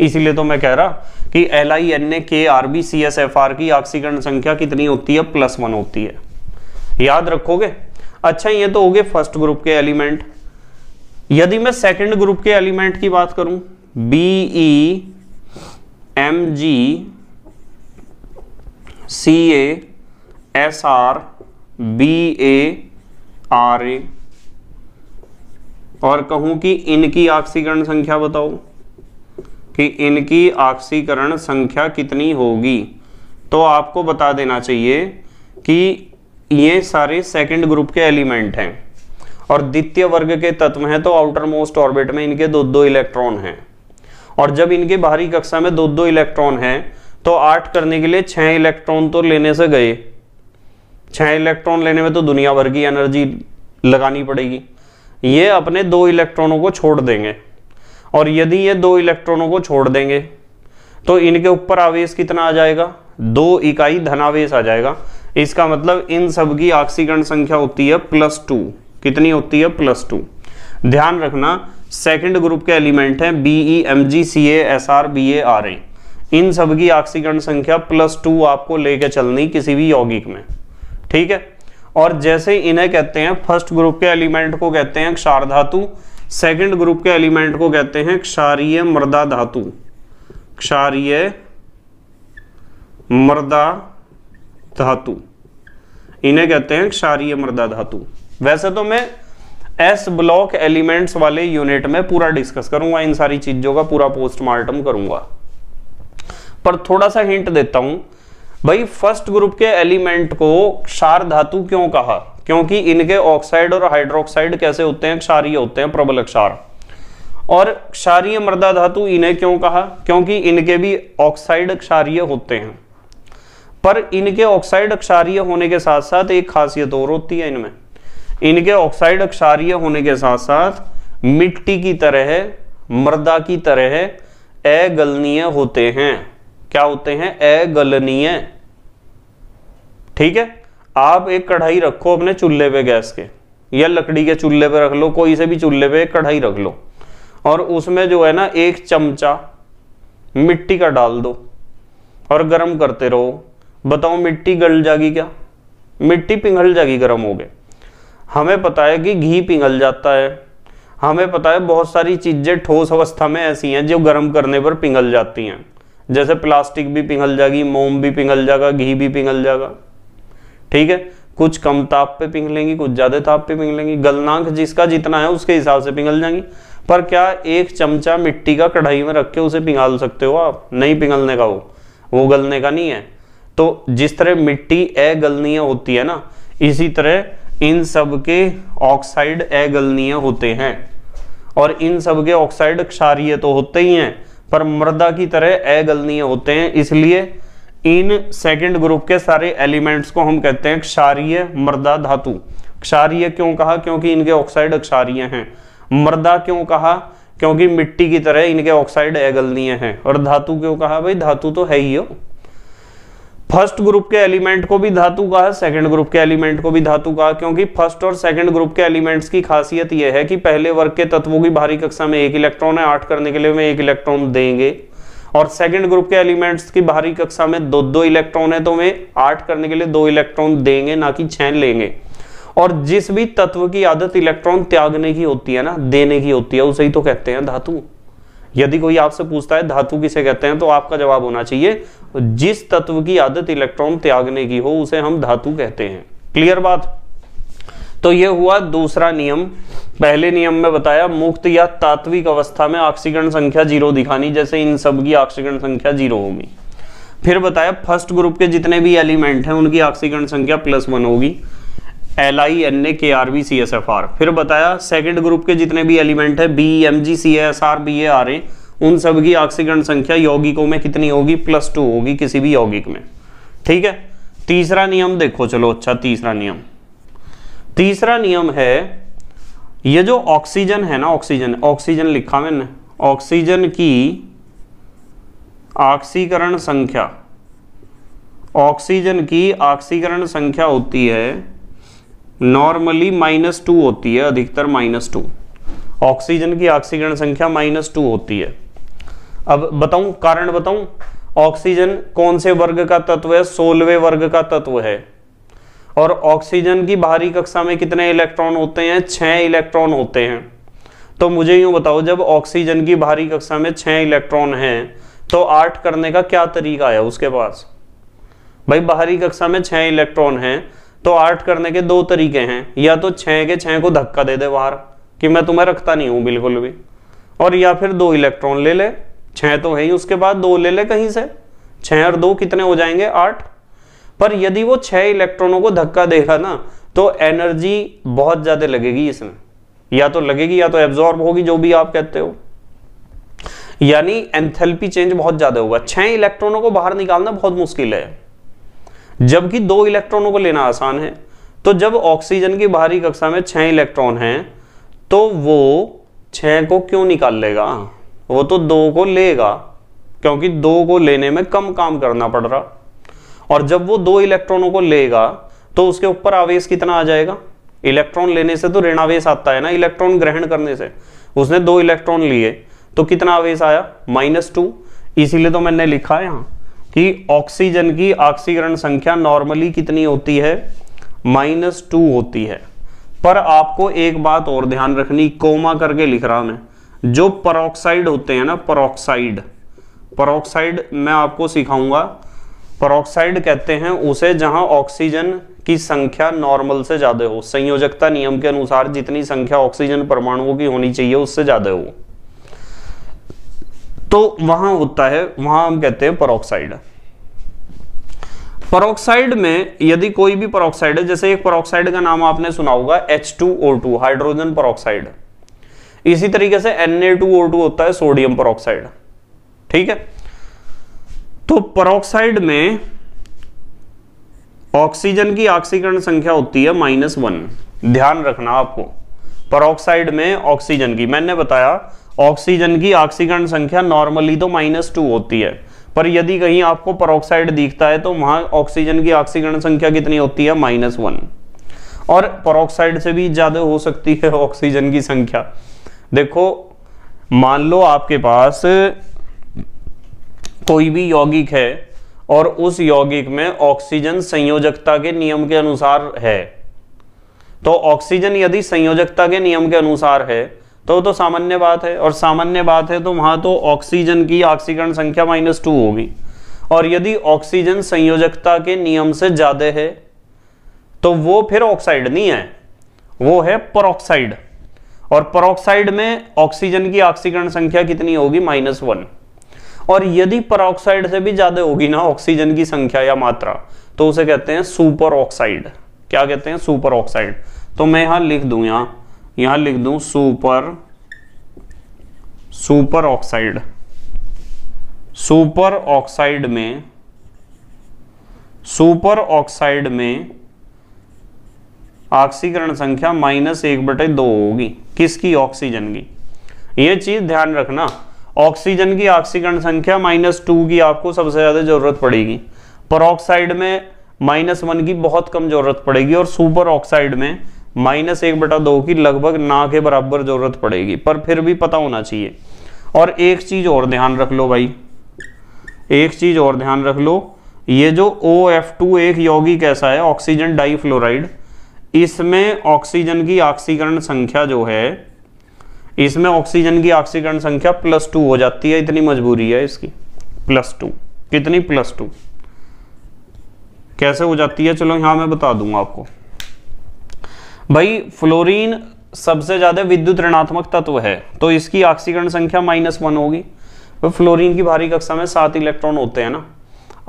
इसीलिए तो मैं कह रहा कि L I N A K R B C S F R की ऑक्सीकरण संख्या कितनी होती है प्लस वन होती है याद रखोगे अच्छा ये तो हो गए फर्स्ट ग्रुप के एलिमेंट यदि मैं सेकंड ग्रुप के एलिमेंट की बात करूं B E M G C A S R B A R A और कहूं कि इनकी ऑक्सीकरण संख्या बताओ कि इनकी ऑक्सीकरण संख्या कितनी होगी तो आपको बता देना चाहिए कि ये सारे सेकंड ग्रुप के एलिमेंट हैं और द्वितीय वर्ग के तत्व हैं तो आउटर मोस्ट ऑर्बिट में इनके दो दो इलेक्ट्रॉन हैं और जब इनके बाहरी कक्षा में दो दो इलेक्ट्रॉन हैं तो आठ करने के लिए छह इलेक्ट्रॉन तो लेने से गए छः इलेक्ट्रॉन लेने में तो दुनिया भर की एनर्जी लगानी पड़ेगी ये अपने दो इलेक्ट्रॉनों को छोड़ देंगे और यदि ये दो इलेक्ट्रॉनों को छोड़ देंगे तो इनके ऊपर आवेश कितना आ जाएगा दो इकाई धनावेश आ जाएगा इसका मतलब इन सब की ऑक्सीकरण संख्या होती है प्लस टू कितनी होती है प्लस टू ध्यान रखना सेकंड ग्रुप के एलिमेंट हैं B E M G C A S R B A R A इन सब की ऑक्सीकरण संख्या प्लस टू आपको लेके चलनी किसी भी यौगिक में ठीक है और जैसे इन्हें कहते हैं फर्स्ट ग्रुप के एलिमेंट को कहते हैं क्षार धातु सेकेंड ग्रुप के एलिमेंट को कहते हैं क्षारीय मृदा धातु क्षारीय मृदा धातु इन्हें कहते हैं क्षारीय मृदा धातु वैसे तो मैं एस ब्लॉक एलिमेंट्स वाले यूनिट में पूरा डिस्कस करूंगा इन सारी चीजों का पूरा पोस्टमार्टम करूंगा पर थोड़ा सा हिंट देता हूं भाई फर्स्ट ग्रुप के एलिमेंट को क्षार धातु क्यों कहा क्योंकि इनके ऑक्साइड और हाइड्रोक्साइड कैसे होते हैं क्षारीय होते हैं प्रबल क्षार और क्षारीय मृदा धातु इन्हें क्यों कहा क्योंकि इनके भी ऑक्साइड क्षारीय होते हैं पर इनके ऑक्साइड क्षारीय होने के साथ साथ एक खासियत और होती है इनमें इनके ऑक्साइड क्षारीय होने के साथ साथ मिट्टी की तरह मृदा की तरह अगलनीय होते हैं क्या होते हैं अगलनीय ठीक है आप एक कढ़ाई रखो अपने चूल्हे पे गैस के या लकड़ी के चूल्हे पे रख लो कोई से भी चूल्हे पे एक कढ़ाई रख लो और उसमें जो है ना एक चमचा मिट्टी का डाल दो और गर्म करते रहो बताओ मिट्टी गल जाएगी क्या मिट्टी पिघल जाएगी गर्म हो गए हमें पता है कि घी पिघल जाता है हमें पता है बहुत सारी चीज़ें ठोस अवस्था में ऐसी हैं जो गर्म करने पर पिघल जाती हैं जैसे प्लास्टिक भी पिघल जाएगी मोम भी पिघल जाएगा घी भी पिघल जाएगा ठीक है कुछ कम ताप पे पिघलेंगी कुछ ज्यादा ताप पे पिघलेंगी गलनांक जिसका जितना है उसके हिसाब से पिघल जाएंगी पर क्या एक चमचा मिट्टी का कढ़ाई में रख के उसे पिघाल सकते हो आप नहीं पिघलने का वो वो गलने का नहीं है तो जिस तरह मिट्टी अगलनीय होती है ना इसी तरह इन सब के ऑक्साइड अगलनीय होते हैं और इन सब के ऑक्साइड क्षारीय तो होते ही हैं पर मृदा की तरह अगलनीय होते हैं इसलिए इन सेकंड ग्रुप के सारे एलिमेंट्स को हम कहते हैं क्षारीय मृदा धातु क्षारीय क्यों कहा क्योंकि इनके ऑक्साइड क्षारीय हैं मृदा क्यों कहा क्योंकि मिट्टी की तरह इनके ऑक्साइड एगलनीय हैं और धातु क्यों कहा भाई धातु तो है ही हो फर्स्ट ग्रुप के एलिमेंट को भी धातु कहा सेकंड ग्रुप के एलिमेंट को भी धातु कहा क्योंकि फर्स्ट और सेकंड ग्रुप के एलिमेंट्स की खासियत यह है कि पहले वर्ग के तत्वों की भारी कक्षा में एक इलेक्ट्रॉन है आठ करने के लिए में एक इलेक्ट्रॉन देंगे और सेकंड ग्रुप के एलिमेंट्स की बाहरी कक्षा में दो दो इलेक्ट्रॉन है तो हमें आठ करने के लिए दो इलेक्ट्रॉन देंगे ना कि छह लेंगे और जिस भी तत्व की आदत इलेक्ट्रॉन त्यागने की होती है ना देने की होती है उसे ही तो कहते हैं धातु यदि कोई आपसे पूछता है धातु किसे कहते हैं तो आपका जवाब होना चाहिए जिस तत्व की आदत इलेक्ट्रॉन त्यागने की हो उसे हम धातु कहते हैं क्लियर बात तो यह हुआ दूसरा नियम पहले नियम में बताया मुक्त या तात्विक अवस्था में ऑक्सीकरण संख्या जीरो दिखानी जैसे इन सब की ऑक्सीकरण संख्या जीरो होगी फिर बताया फर्स्ट ग्रुप के जितने भी एलिमेंट हैं उनकी ऑक्सीकरण संख्या प्लस वन होगी L I N A K R B C S F R फिर बताया सेकंड ग्रुप के जितने भी एलिमेंट है B M G C S R B A R A उन सब की ऑक्सीकरण संख्या यौगिकों में कितनी होगी प्लस टू होगी किसी भी यौगिक में ठीक है तीसरा नियम देखो चलो अच्छा तीसरा नियम तीसरा नियम है ये जो ऑक्सीजन है ना ऑक्सीजन ऑक्सीजन लिखा मैंने ऑक्सीजन की ऑक्सीकरण संख्या ऑक्सीजन की ऑक्सीकरण संख्या होती है नॉर्मली माइनस टू होती है अधिकतर माइनस टू ऑक्सीजन की ऑक्सीकरण संख्या माइनस टू होती है अब बताऊं कारण बताऊं ऑक्सीजन कौन से वर्ग का तत्व है सोलवे वर्ग का तत्व है और ऑक्सीजन की बाहरी कक्षा में कितने इलेक्ट्रॉन होते हैं छ इलेक्ट्रॉन होते हैं तो मुझे यूं बताओ जब ऑक्सीजन की बाहरी कक्षा में छह इलेक्ट्रॉन हैं तो आठ करने का क्या तरीका है उसके पास भाई बाहरी कक्षा में छह इलेक्ट्रॉन हैं तो आठ करने के दो तरीके हैं या तो छह के छह को धक्का दे दे बाहर कि मैं तुम्हें रखता नहीं हूं बिल्कुल भी और या फिर दो इलेक्ट्रॉन ले ले छह तो है ही उसके बाद दो ले ले कहीं से छह और दो कितने हो जाएंगे आठ पर यदि वो छह इलेक्ट्रॉनों को धक्का देगा ना तो एनर्जी बहुत ज्यादा लगेगी इसमें या तो लगेगी या तो एब्जॉर्ब होगी जो भी आप कहते हो यानी एंथेल्पी चेंज बहुत ज्यादा होगा छह इलेक्ट्रॉनों को बाहर निकालना बहुत मुश्किल है जबकि दो इलेक्ट्रॉनों को लेना आसान है तो जब ऑक्सीजन की बाहरी कक्षा में छह इलेक्ट्रॉन हैं तो वो छह को क्यों निकाल लेगा वो तो दो को लेगा क्योंकि दो को लेने में कम काम करना पड़ रहा और जब वो दो इलेक्ट्रॉनों को लेगा तो उसके ऊपर आवेश कितना आ जाएगा इलेक्ट्रॉन लेने से तो आवेश आता है ना इलेक्ट्रॉन ग्रहण करने से उसने दो इलेक्ट्रॉन लिए तो कितना आवेश आया माइनस टू इसीलिए तो मैंने लिखा यहां कि ऑक्सीजन की ऑक्सीकरण संख्या नॉर्मली कितनी होती है माइनस टू होती है पर आपको एक बात और ध्यान रखनी कोमा करके लिख रहा मैं जो परोक्साइड होते हैं ना परोक्साइड परोक्साइड मैं आपको सिखाऊंगा परोक्साइड कहते हैं उसे जहां ऑक्सीजन की संख्या नॉर्मल से ज्यादा हो संयोजकता नियम के अनुसार जितनी संख्या ऑक्सीजन परमाणुओं की होनी चाहिए उससे ज्यादा हो तो वहां होता है वहां हम कहते हैं परोक्साइड परोक्साइड में यदि कोई भी परोक्साइड है जैसे एक परोक्साइड का नाम आपने सुना होगा H2O2 हाइड्रोजन परोक्साइड इसी तरीके से Na2O2 होता है सोडियम परोक्साइड ठीक है तो परोक्साइड में ऑक्सीजन की ऑक्सीकरण संख्या होती है माइनस वन ध्यान रखना आपको परोक्साइड में ऑक्सीजन की मैंने बताया ऑक्सीजन की ऑक्सीकरण संख्या नॉर्मली तो माइनस टू होती है पर यदि कहीं आपको परोक्साइड दिखता है तो वहां ऑक्सीजन की ऑक्सीकरण संख्या कितनी होती है माइनस वन और परोक्साइड से भी ज्यादा हो सकती है ऑक्सीजन की संख्या देखो मान लो आपके पास कोई भी यौगिक है और उस यौगिक में ऑक्सीजन संयोजकता के नियम के अनुसार है तो ऑक्सीजन यदि संयोजकता के नियम के अनुसार है तो तो सामान्य बात है और सामान्य बात है तो वहां तो ऑक्सीजन की ऑक्सीकरण संख्या माइनस टू होगी और यदि ऑक्सीजन संयोजकता के नियम से ज्यादा है तो वो फिर ऑक्साइड नहीं है वो है परोक्साइड और परोक्साइड में ऑक्सीजन की ऑक्सीकरण संख्या कितनी होगी माइनस वन और यदि परऑक्साइड से भी ज्यादा होगी ना ऑक्सीजन की संख्या या मात्रा तो उसे कहते हैं सुपर ऑक्साइड क्या कहते हैं सुपर ऑक्साइड तो मैं यहां लिख दू यहां यहां लिख दू super super oxide super oxide में सुपर ऑक्साइड में ऑक्सीकरण संख्या माइनस एक बटे दो होगी किसकी ऑक्सीजन की यह चीज ध्यान रखना ऑक्सीजन की ऑक्सीकरण संख्या माइनस टू की आपको सबसे ज़्यादा ज़रूरत पड़ेगी पर में माइनस वन की बहुत कम ज़रूरत पड़ेगी और सुपर ऑक्साइड में माइनस एक बटा दो की लगभग ना के बराबर ज़रूरत पड़ेगी पर फिर भी पता होना चाहिए और एक चीज़ और ध्यान रख लो भाई एक चीज़ और ध्यान रख लो ये जो ओ एफ टू एक यौगी कैसा है ऑक्सीजन डाईफ्लोराइड इसमें ऑक्सीजन की ऑक्सीकरण संख्या जो है इसमें ऑक्सीजन की ऑक्सीकरण संख्या प्लस टू हो जाती है इतनी मजबूरी है इसकी प्लस टू कितनी प्लस टू कैसे हो जाती है चलो यहां मैं बता दूंगा आपको भाई फ्लोरीन सबसे ज़्यादा विद्युत ऋणात्मक तत्व है तो इसकी ऑक्सीकरण संख्या माइनस वन होगी तो फ्लोरीन की भारी कक्षा में सात इलेक्ट्रॉन होते हैं ना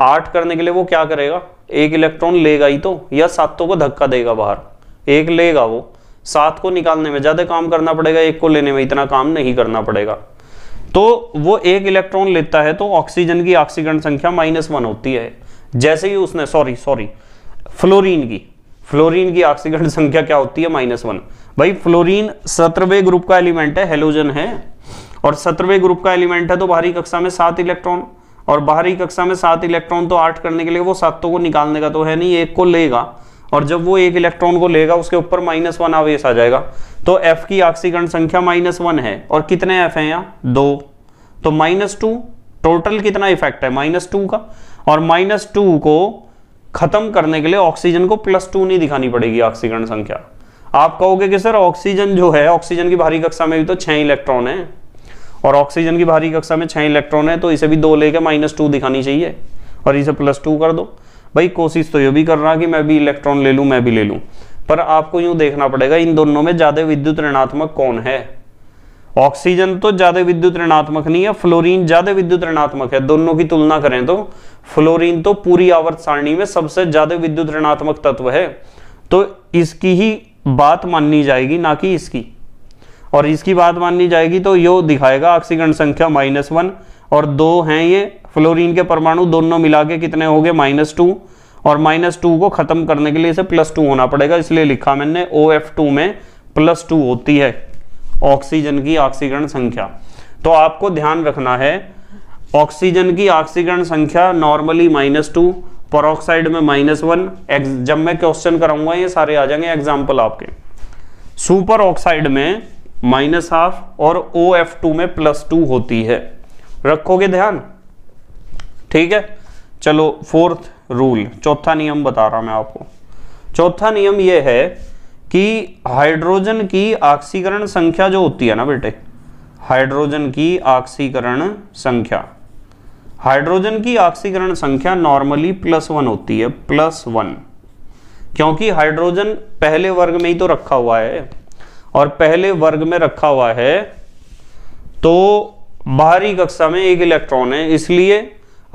आठ करने के लिए वो क्या करेगा एक इलेक्ट्रॉन लेगा ही तो या सातों को धक्का देगा बाहर एक लेगा वो सात को निकालने में ज़्यादा काम करना पड़ेगा एक को लेने में इतना काम नहीं करना पड़ेगा तो वो एक इलेक्ट्रॉन लेता है तो ऑक्सीजन की ऑक्सीकरण संख्या माइनस वन होती है जैसे ही उसने सॉरी सॉरी फ्लोरीन की फ्लोरीन की ऑक्सीकरण संख्या क्या होती है माइनस वन भाई फ्लोरीन सत्रवे ग्रुप का एलिमेंट है हेलोजन है और सत्रवे ग्रुप का एलिमेंट है तो बाहरी कक्षा में सात इलेक्ट्रॉन और बाहरी कक्षा में सात इलेक्ट्रॉन तो आठ करने के लिए वो सातों को निकालने का तो है नहीं एक को लेगा और जब वो एक इलेक्ट्रॉन को लेगा उसके ऊपर माइनस वन आवेश आ जाएगा तो F की ऑक्सीकरण संख्या माइनस वन है और कितने F हैं यहाँ दो तो माइनस टू टोटल कितना इफेक्ट है माइनस टू का और माइनस टू को खत्म करने के लिए ऑक्सीजन को प्लस टू नहीं दिखानी पड़ेगी ऑक्सीकरण संख्या आप कहोगे कि सर ऑक्सीजन जो है ऑक्सीजन की भारी कक्षा में भी तो छह इलेक्ट्रॉन है और ऑक्सीजन की भारी कक्षा में छह इलेक्ट्रॉन है तो इसे भी दो लेके माइनस टू दिखानी चाहिए और इसे प्लस टू कर दो भाई कोशिश तो ये भी रहा कि मैं भी इलेक्ट्रॉन ले लू मैं भी ले लू पर आपको यूं देखना पड़ेगा इन दोनों में ज़्यादा विद्युत ऋणात्मक कौन है ऑक्सीजन तो ज़्यादा विद्युत ऋणात्मक नहीं है फ्लोरीन ज़्यादा विद्युत ऋणात्मक है दोनों की तुलना करें तो फ्लोरीन तो पूरी आवर्त सारणी में सबसे ज़्यादा विद्युत ऋणात्मक तत्व है तो इसकी ही बात माननी जाएगी ना कि इसकी और इसकी बात माननी जाएगी तो यो दिखाएगा ऑक्सीजन संख्या माइनस वन और दो हैं ये फ्लोरीन के परमाणु दोनों मिला के कितने हो गए माइनस टू और माइनस टू को खत्म करने के लिए इसे प्लस टू होना पड़ेगा इसलिए लिखा मैंने ओ एफ टू में प्लस टू होती है ऑक्सीजन की ऑक्सीकरण संख्या तो आपको ध्यान रखना है ऑक्सीजन की ऑक्सीकरण संख्या नॉर्मली माइनस टू परोक्साइड में माइनस वन जब मैं क्वेश्चन कराऊंगा ये सारे आ जाएंगे एग्जाम्पल आपके सुपर ऑक्साइड में माइनस हाफ और ओ एफ टू में प्लस टू होती है रखोगे ध्यान ठीक है चलो फोर्थ रूल चौथा नियम बता रहा मैं आपको चौथा नियम यह है कि हाइड्रोजन की ऑक्सीकरण संख्या जो होती है ना बेटे हाइड्रोजन की ऑक्सीकरण संख्या हाइड्रोजन की ऑक्सीकरण संख्या नॉर्मली प्लस वन होती है प्लस वन क्योंकि हाइड्रोजन पहले वर्ग में ही तो रखा हुआ है और पहले वर्ग में रखा हुआ है तो बाहरी कक्षा में एक इलेक्ट्रॉन है इसलिए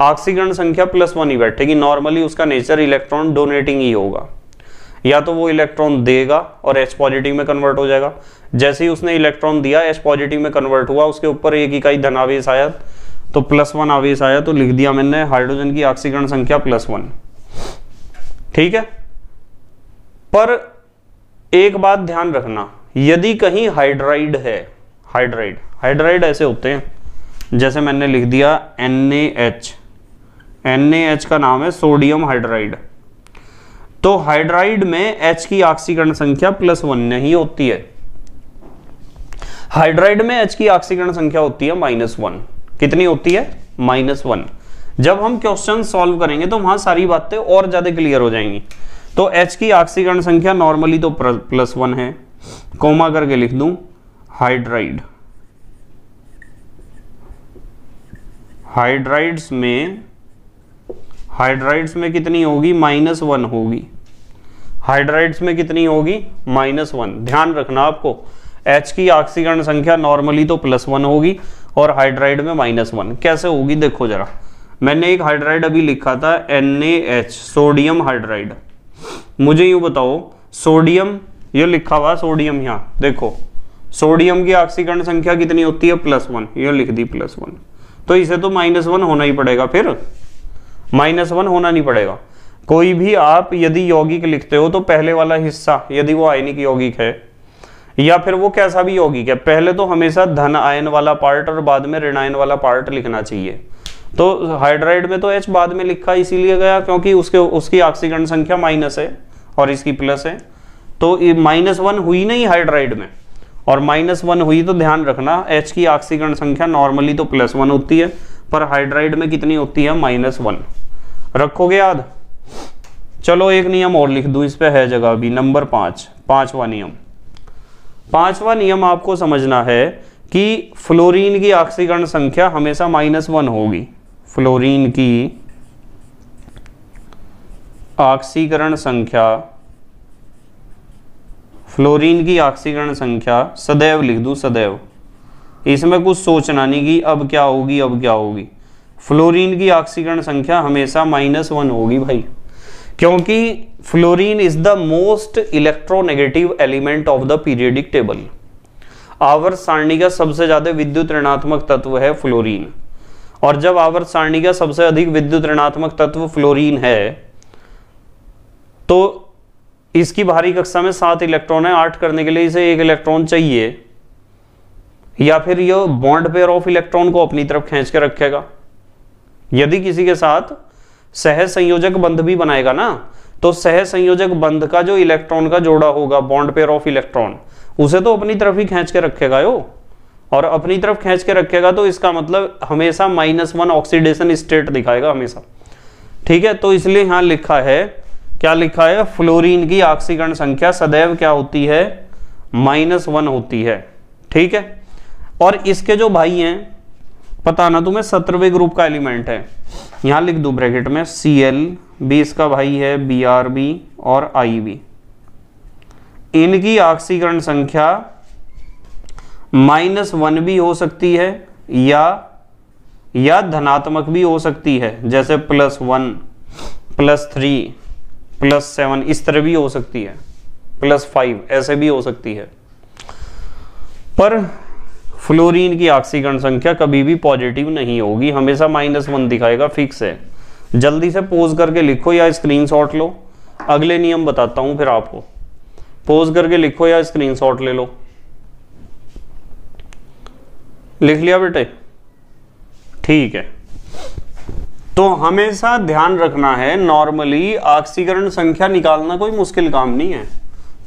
ऑक्सीकरण संख्या प्लस वन ही बैठेगी नॉर्मली उसका नेचर इलेक्ट्रॉन डोनेटिंग ही होगा या तो वो इलेक्ट्रॉन देगा और एच पॉजिटिव में कन्वर्ट हो जाएगा जैसे ही उसने इलेक्ट्रॉन दिया एच पॉजिटिव में कन्वर्ट हुआ उसके ऊपर एक इकाई धन आवेश आया तो प्लस वन आवेश आया तो लिख दिया मैंने हाइड्रोजन की ऑक्सीकरण संख्या प्लस वन ठीक है पर एक बात ध्यान रखना यदि कहीं हाइड्राइड है हाइड्राइड हाइड्राइड ऐसे होते हैं जैसे मैंने लिख दिया एन एच एन एच का नाम है सोडियम हाइड्राइड तो हाइड्राइड में H की ऑक्सीकरण संख्या प्लस वन नहीं होती है हाइड्राइड में H की ऑक्सीकरण संख्या होती है माइनस वन कितनी होती है माइनस वन जब हम क्वेश्चन सॉल्व करेंगे तो वहां सारी बातें और ज्यादा क्लियर हो जाएंगी तो H की ऑक्सीकरण संख्या नॉर्मली तो प्लस वन है कोमा करके लिख दूं हाइड्राइड हाइड्राइड्स में हाइड्राइड्स में कितनी होगी माइनस वन होगी हाइड्राइड्स में कितनी होगी माइनस वन ध्यान रखना आपको एच की ऑक्सीकरण संख्या नॉर्मली तो प्लस वन होगी और हाइड्राइड में माइनस वन कैसे होगी देखो जरा मैंने एक हाइड्राइड अभी लिखा था एन एच सोडियम हाइड्राइड मुझे यूं बताओ सोडियम ये लिखा हुआ सोडियम यहाँ देखो सोडियम की ऑक्सीकरण संख्या कितनी होती है प्लस वन ये लिख दी प्लस वन तो इसे तो माइनस वन होना ही पड़ेगा फिर माइनस वन होना नहीं पड़ेगा कोई भी आप यदि यौगिक लिखते हो तो पहले वाला हिस्सा यदि वो आयनिक यौगिक है या फिर वो कैसा भी यौगिक है पहले तो हमेशा धन आयन वाला पार्ट और बाद में ऋण आयन वाला पार्ट लिखना चाहिए तो हाइड्राइड में तो एच बाद में लिखा इसीलिए गया क्योंकि उसके उसकी ऑक्सीकरण संख्या माइनस है और इसकी प्लस है तो माइनस वन हुई नहीं हाइड्राइड में और माइनस वन हुई तो ध्यान रखना एच की ऑक्सीकरण संख्या नॉर्मली तो प्लस वन होती है पर हाइड्राइड में कितनी होती है माइनस वन रखोगे याद चलो एक नियम और लिख दू इस पे है जगह भी नंबर पांच पांचवा नियम पांचवा नियम आपको समझना है कि फ्लोरीन की ऑक्सीकरण संख्या हमेशा माइनस वन होगी फ्लोरीन की ऑक्सीकरण संख्या फ्लोरीन की ऑक्सीकरण संख्या सदैव लिख दूं सदैव इसमें कुछ सोचना नहीं कि अब क्या होगी अब क्या होगी फ्लोरीन की ऑक्सीकरण संख्या हमेशा माइनस वन होगी भाई क्योंकि fluorine is the most electronegative element of the periodic table आवर सारणी का सबसे ज्यादा विद्युत ऋणात्मक तत्व है फ्लोरीन और जब आवर सारणी का सबसे अधिक विद्युत ऋणात्मक तत्व फ्लोरीन है तो इसकी बाहरी कक्षा में सात इलेक्ट्रॉन है आठ करने के लिए इसे एक इलेक्ट्रॉन चाहिए या फिर यह बॉन्ड पेयर ऑफ इलेक्ट्रॉन को अपनी तरफ खींच के रखेगा यदि किसी के साथ सह संयोजक बंध भी बनाएगा ना तो सह संयोजक बंध का जो इलेक्ट्रॉन का जोड़ा होगा बॉन्ड पेयर ऑफ इलेक्ट्रॉन उसे तो अपनी तरफ ही खींच के रखेगा यो और अपनी तरफ खींच के रखेगा तो इसका मतलब हमेशा माइनस वन ऑक्सीडेशन स्टेट दिखाएगा हमेशा ठीक है तो इसलिए यहां लिखा है क्या लिखा है फ्लोरीन की ऑक्सीकरण संख्या सदैव क्या होती है माइनस वन होती है ठीक है और इसके जो भाई हैं पता ना तुम्हें सत्रवे ग्रुप का एलिमेंट है यहां लिख दो ब्रैकेट में सी एल भी इसका भाई है बी आर बी और आई बी इनकी ऑक्सीकरण संख्या माइनस वन भी हो सकती है या या धनात्मक भी हो सकती है जैसे plus one plus three plus seven इस तरह भी हो सकती है प्लस फाइव ऐसे भी हो सकती है पर फ्लोरीन की ऑक्सीकरण संख्या कभी भी पॉजिटिव नहीं होगी हमेशा माइनस वन दिखाएगा फिक्स है जल्दी से पोज करके लिखो या स्क्रीनशॉट लो अगले नियम बताता हूं फिर आपको पोज करके लिखो या स्क्रीनशॉट ले लो लिख लिया बेटे ठीक है तो हमेशा ध्यान रखना है नॉर्मली ऑक्सीकरण संख्या निकालना कोई मुश्किल काम नहीं है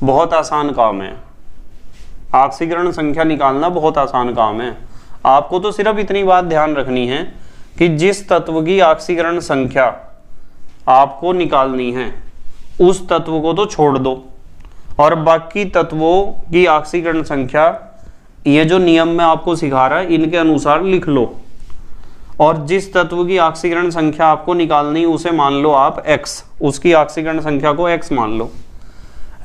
बहुत आसान काम है ऑक्सीकरण संख्या निकालना बहुत आसान काम है आपको तो सिर्फ इतनी बात ध्यान रखनी है कि जिस तत्व की ऑक्सीकरण संख्या आपको निकालनी है उस तत्व को तो छोड़ दो और बाकी तत्वों की ऑक्सीकरण संख्या ये जो नियम मैं आपको सिखा रहा है इनके अनुसार लिख लो और जिस तत्व की ऑक्सीकरण संख्या आपको निकालनी उसे मान लो आप x उसकी ऑक्सीकरण संख्या को x मान लो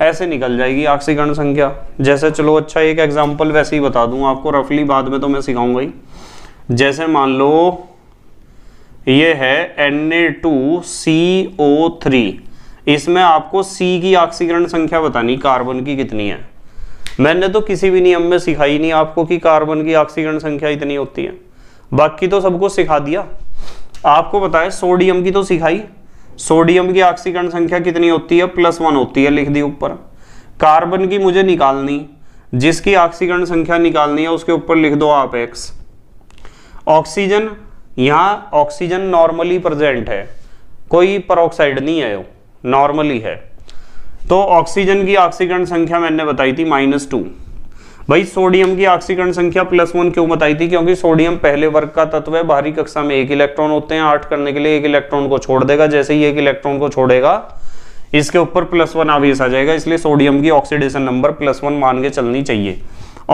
ऐसे निकल जाएगी ऑक्सीकरण संख्या जैसे चलो अच्छा एक एग्जाम्पल वैसे ही बता दूं आपको रफली बाद में तो मैं सिखाऊंगा ही जैसे मान लो ये है Na2CO3 इसमें आपको C की ऑक्सीकरण संख्या बतानी कार्बन की कितनी है मैंने तो किसी भी नियम में सिखाई नहीं आपको कि कार्बन की ऑक्सीकरण संख्या इतनी होती है बाकी तो सबको सिखा दिया आपको बताया सोडियम की तो सिखाई सोडियम की ऑक्सीकरण संख्या कितनी होती है प्लस वन होती है लिख दी ऊपर कार्बन की मुझे निकालनी जिसकी ऑक्सीकरण संख्या निकालनी है उसके ऊपर लिख दो आप एक्स ऑक्सीजन यहां ऑक्सीजन नॉर्मली प्रेजेंट है कोई परोक्साइड नहीं है नॉर्मली है तो ऑक्सीजन की ऑक्सीकरण संख्या मैंने बताई थी माइनस टू भाई सोडियम की ऑक्सीकरण संख्या प्लस वन क्यों बताई थी क्योंकि सोडियम पहले वर्ग का तत्व है बाहरी कक्षा में एक इलेक्ट्रॉन होते हैं आठ करने के लिए एक इलेक्ट्रॉन को छोड़ देगा जैसे ही एक इलेक्ट्रॉन को छोड़ेगा इसके ऊपर प्लस वन आवेश आ जाएगा इसलिए सोडियम की ऑक्सीडेशन नंबर प्लस वन मान के चलनी चाहिए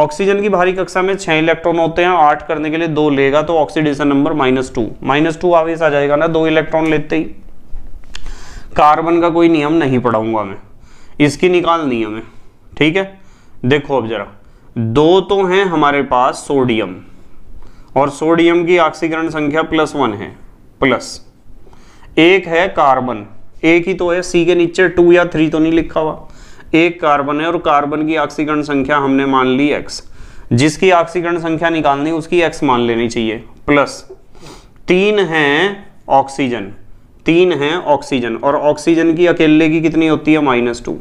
ऑक्सीजन की भारी कक्षा में छह इलेक्ट्रॉन होते हैं आठ करने के लिए दो लेगा तो oxidation number minus two minus two आवेश आ जाएगा ना दो इलेक्ट्रॉन लेते ही कार्बन का कोई नियम नहीं पढ़ाऊंगा मैं इसकी निकालनी है हमें ठीक है देखो अब जरा दो तो हैं हमारे पास सोडियम और सोडियम की ऑक्सीकरण संख्या प्लस वन है प्लस एक है कार्बन एक ही तो है सी के नीचे टू या थ्री तो नहीं लिखा हुआ एक कार्बन है और कार्बन की ऑक्सीकरण संख्या हमने मान ली एक्स जिसकी ऑक्सीकरण संख्या निकालनी उसकी एक्स मान लेनी चाहिए प्लस तीन है ऑक्सीजन तीन है ऑक्सीजन और ऑक्सीजन की अकेले की कितनी होती है माइनस टू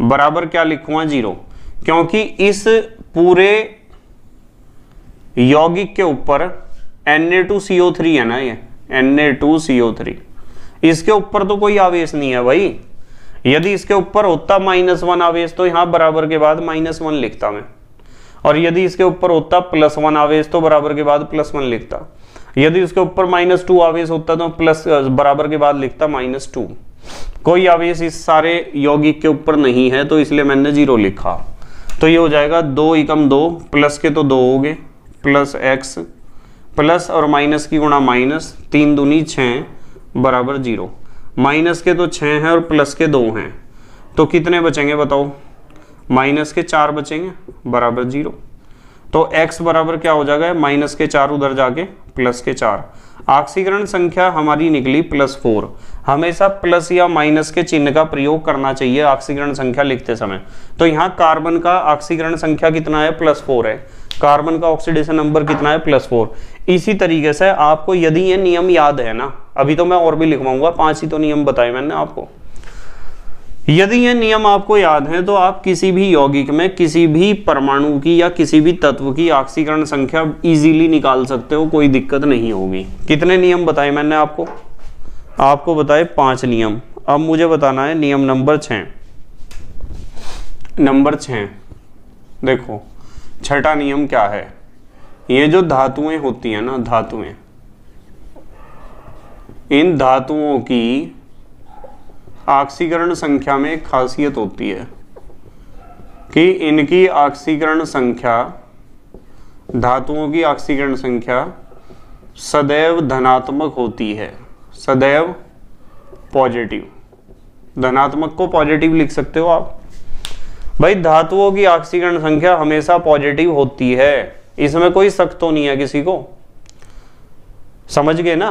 बराबर क्या लिखूं जीरो क्योंकि इस पूरे यौगिक के ऊपर Na2CO3 है ना ये Na2CO3 इसके ऊपर तो कोई आवेश नहीं है भाई यदि इसके ऊपर होता माइनस वन आवेश तो यहां बराबर के बाद माइनस वन लिखता मैं और यदि इसके ऊपर होता प्लस वन आवेश तो बराबर के बाद प्लस वन लिखता यदि इसके ऊपर माइनस टू आवेश होता तो प्लस बराबर के बाद लिखता माइनस टू कोई आवेश इस सारे यौगिक के ऊपर नहीं है तो इसलिए मैंने जीरो लिखा तो ये हो जाएगा दो एकम दो प्लस के तो दो हो गए प्लस एक्स प्लस और माइनस की गुणा माइनस तीन दूनी छः बराबर जीरो माइनस के तो छः हैं और प्लस के दो हैं तो कितने बचेंगे बताओ माइनस के चार बचेंगे बराबर जीरो तो x बराबर क्या हो जाएगा माइनस के चार उधर जाके प्लस के चार ऑक्सीकरण संख्या हमारी निकली प्लस फोर हमेशा प्लस या माइनस के चिन्ह का प्रयोग करना चाहिए ऑक्सीकरण संख्या लिखते समय तो यहाँ कार्बन का ऑक्सीकरण संख्या कितना है प्लस फोर है कार्बन का ऑक्सीडेशन नंबर कितना है प्लस फोर इसी तरीके से आपको यदि ये नियम याद है ना अभी तो मैं और भी लिखवाऊंगा पांच ही तो नियम बताए मैंने आपको यदि यह नियम आपको याद है तो आप किसी भी यौगिक में किसी भी परमाणु की या किसी भी तत्व की ऑक्सीकरण संख्या इजीली निकाल सकते हो कोई दिक्कत नहीं होगी कितने नियम बताए मैंने आपको आपको बताए पांच नियम अब मुझे बताना है नियम नंबर छ नंबर छ देखो छठा नियम क्या है ये जो धातुएं होती हैं ना धातुएं इन धातुओं की ऑक्सीकरण संख्या में एक खासियत होती है कि इनकी ऑक्सीकरण संख्या धातुओं की ऑक्सीकरण संख्या सदैव धनात्मक होती है सदैव पॉजिटिव धनात्मक को पॉजिटिव लिख सकते हो आप भाई धातुओं की ऑक्सीकरण संख्या हमेशा पॉजिटिव होती है इसमें कोई शक तो नहीं है किसी को समझ गए ना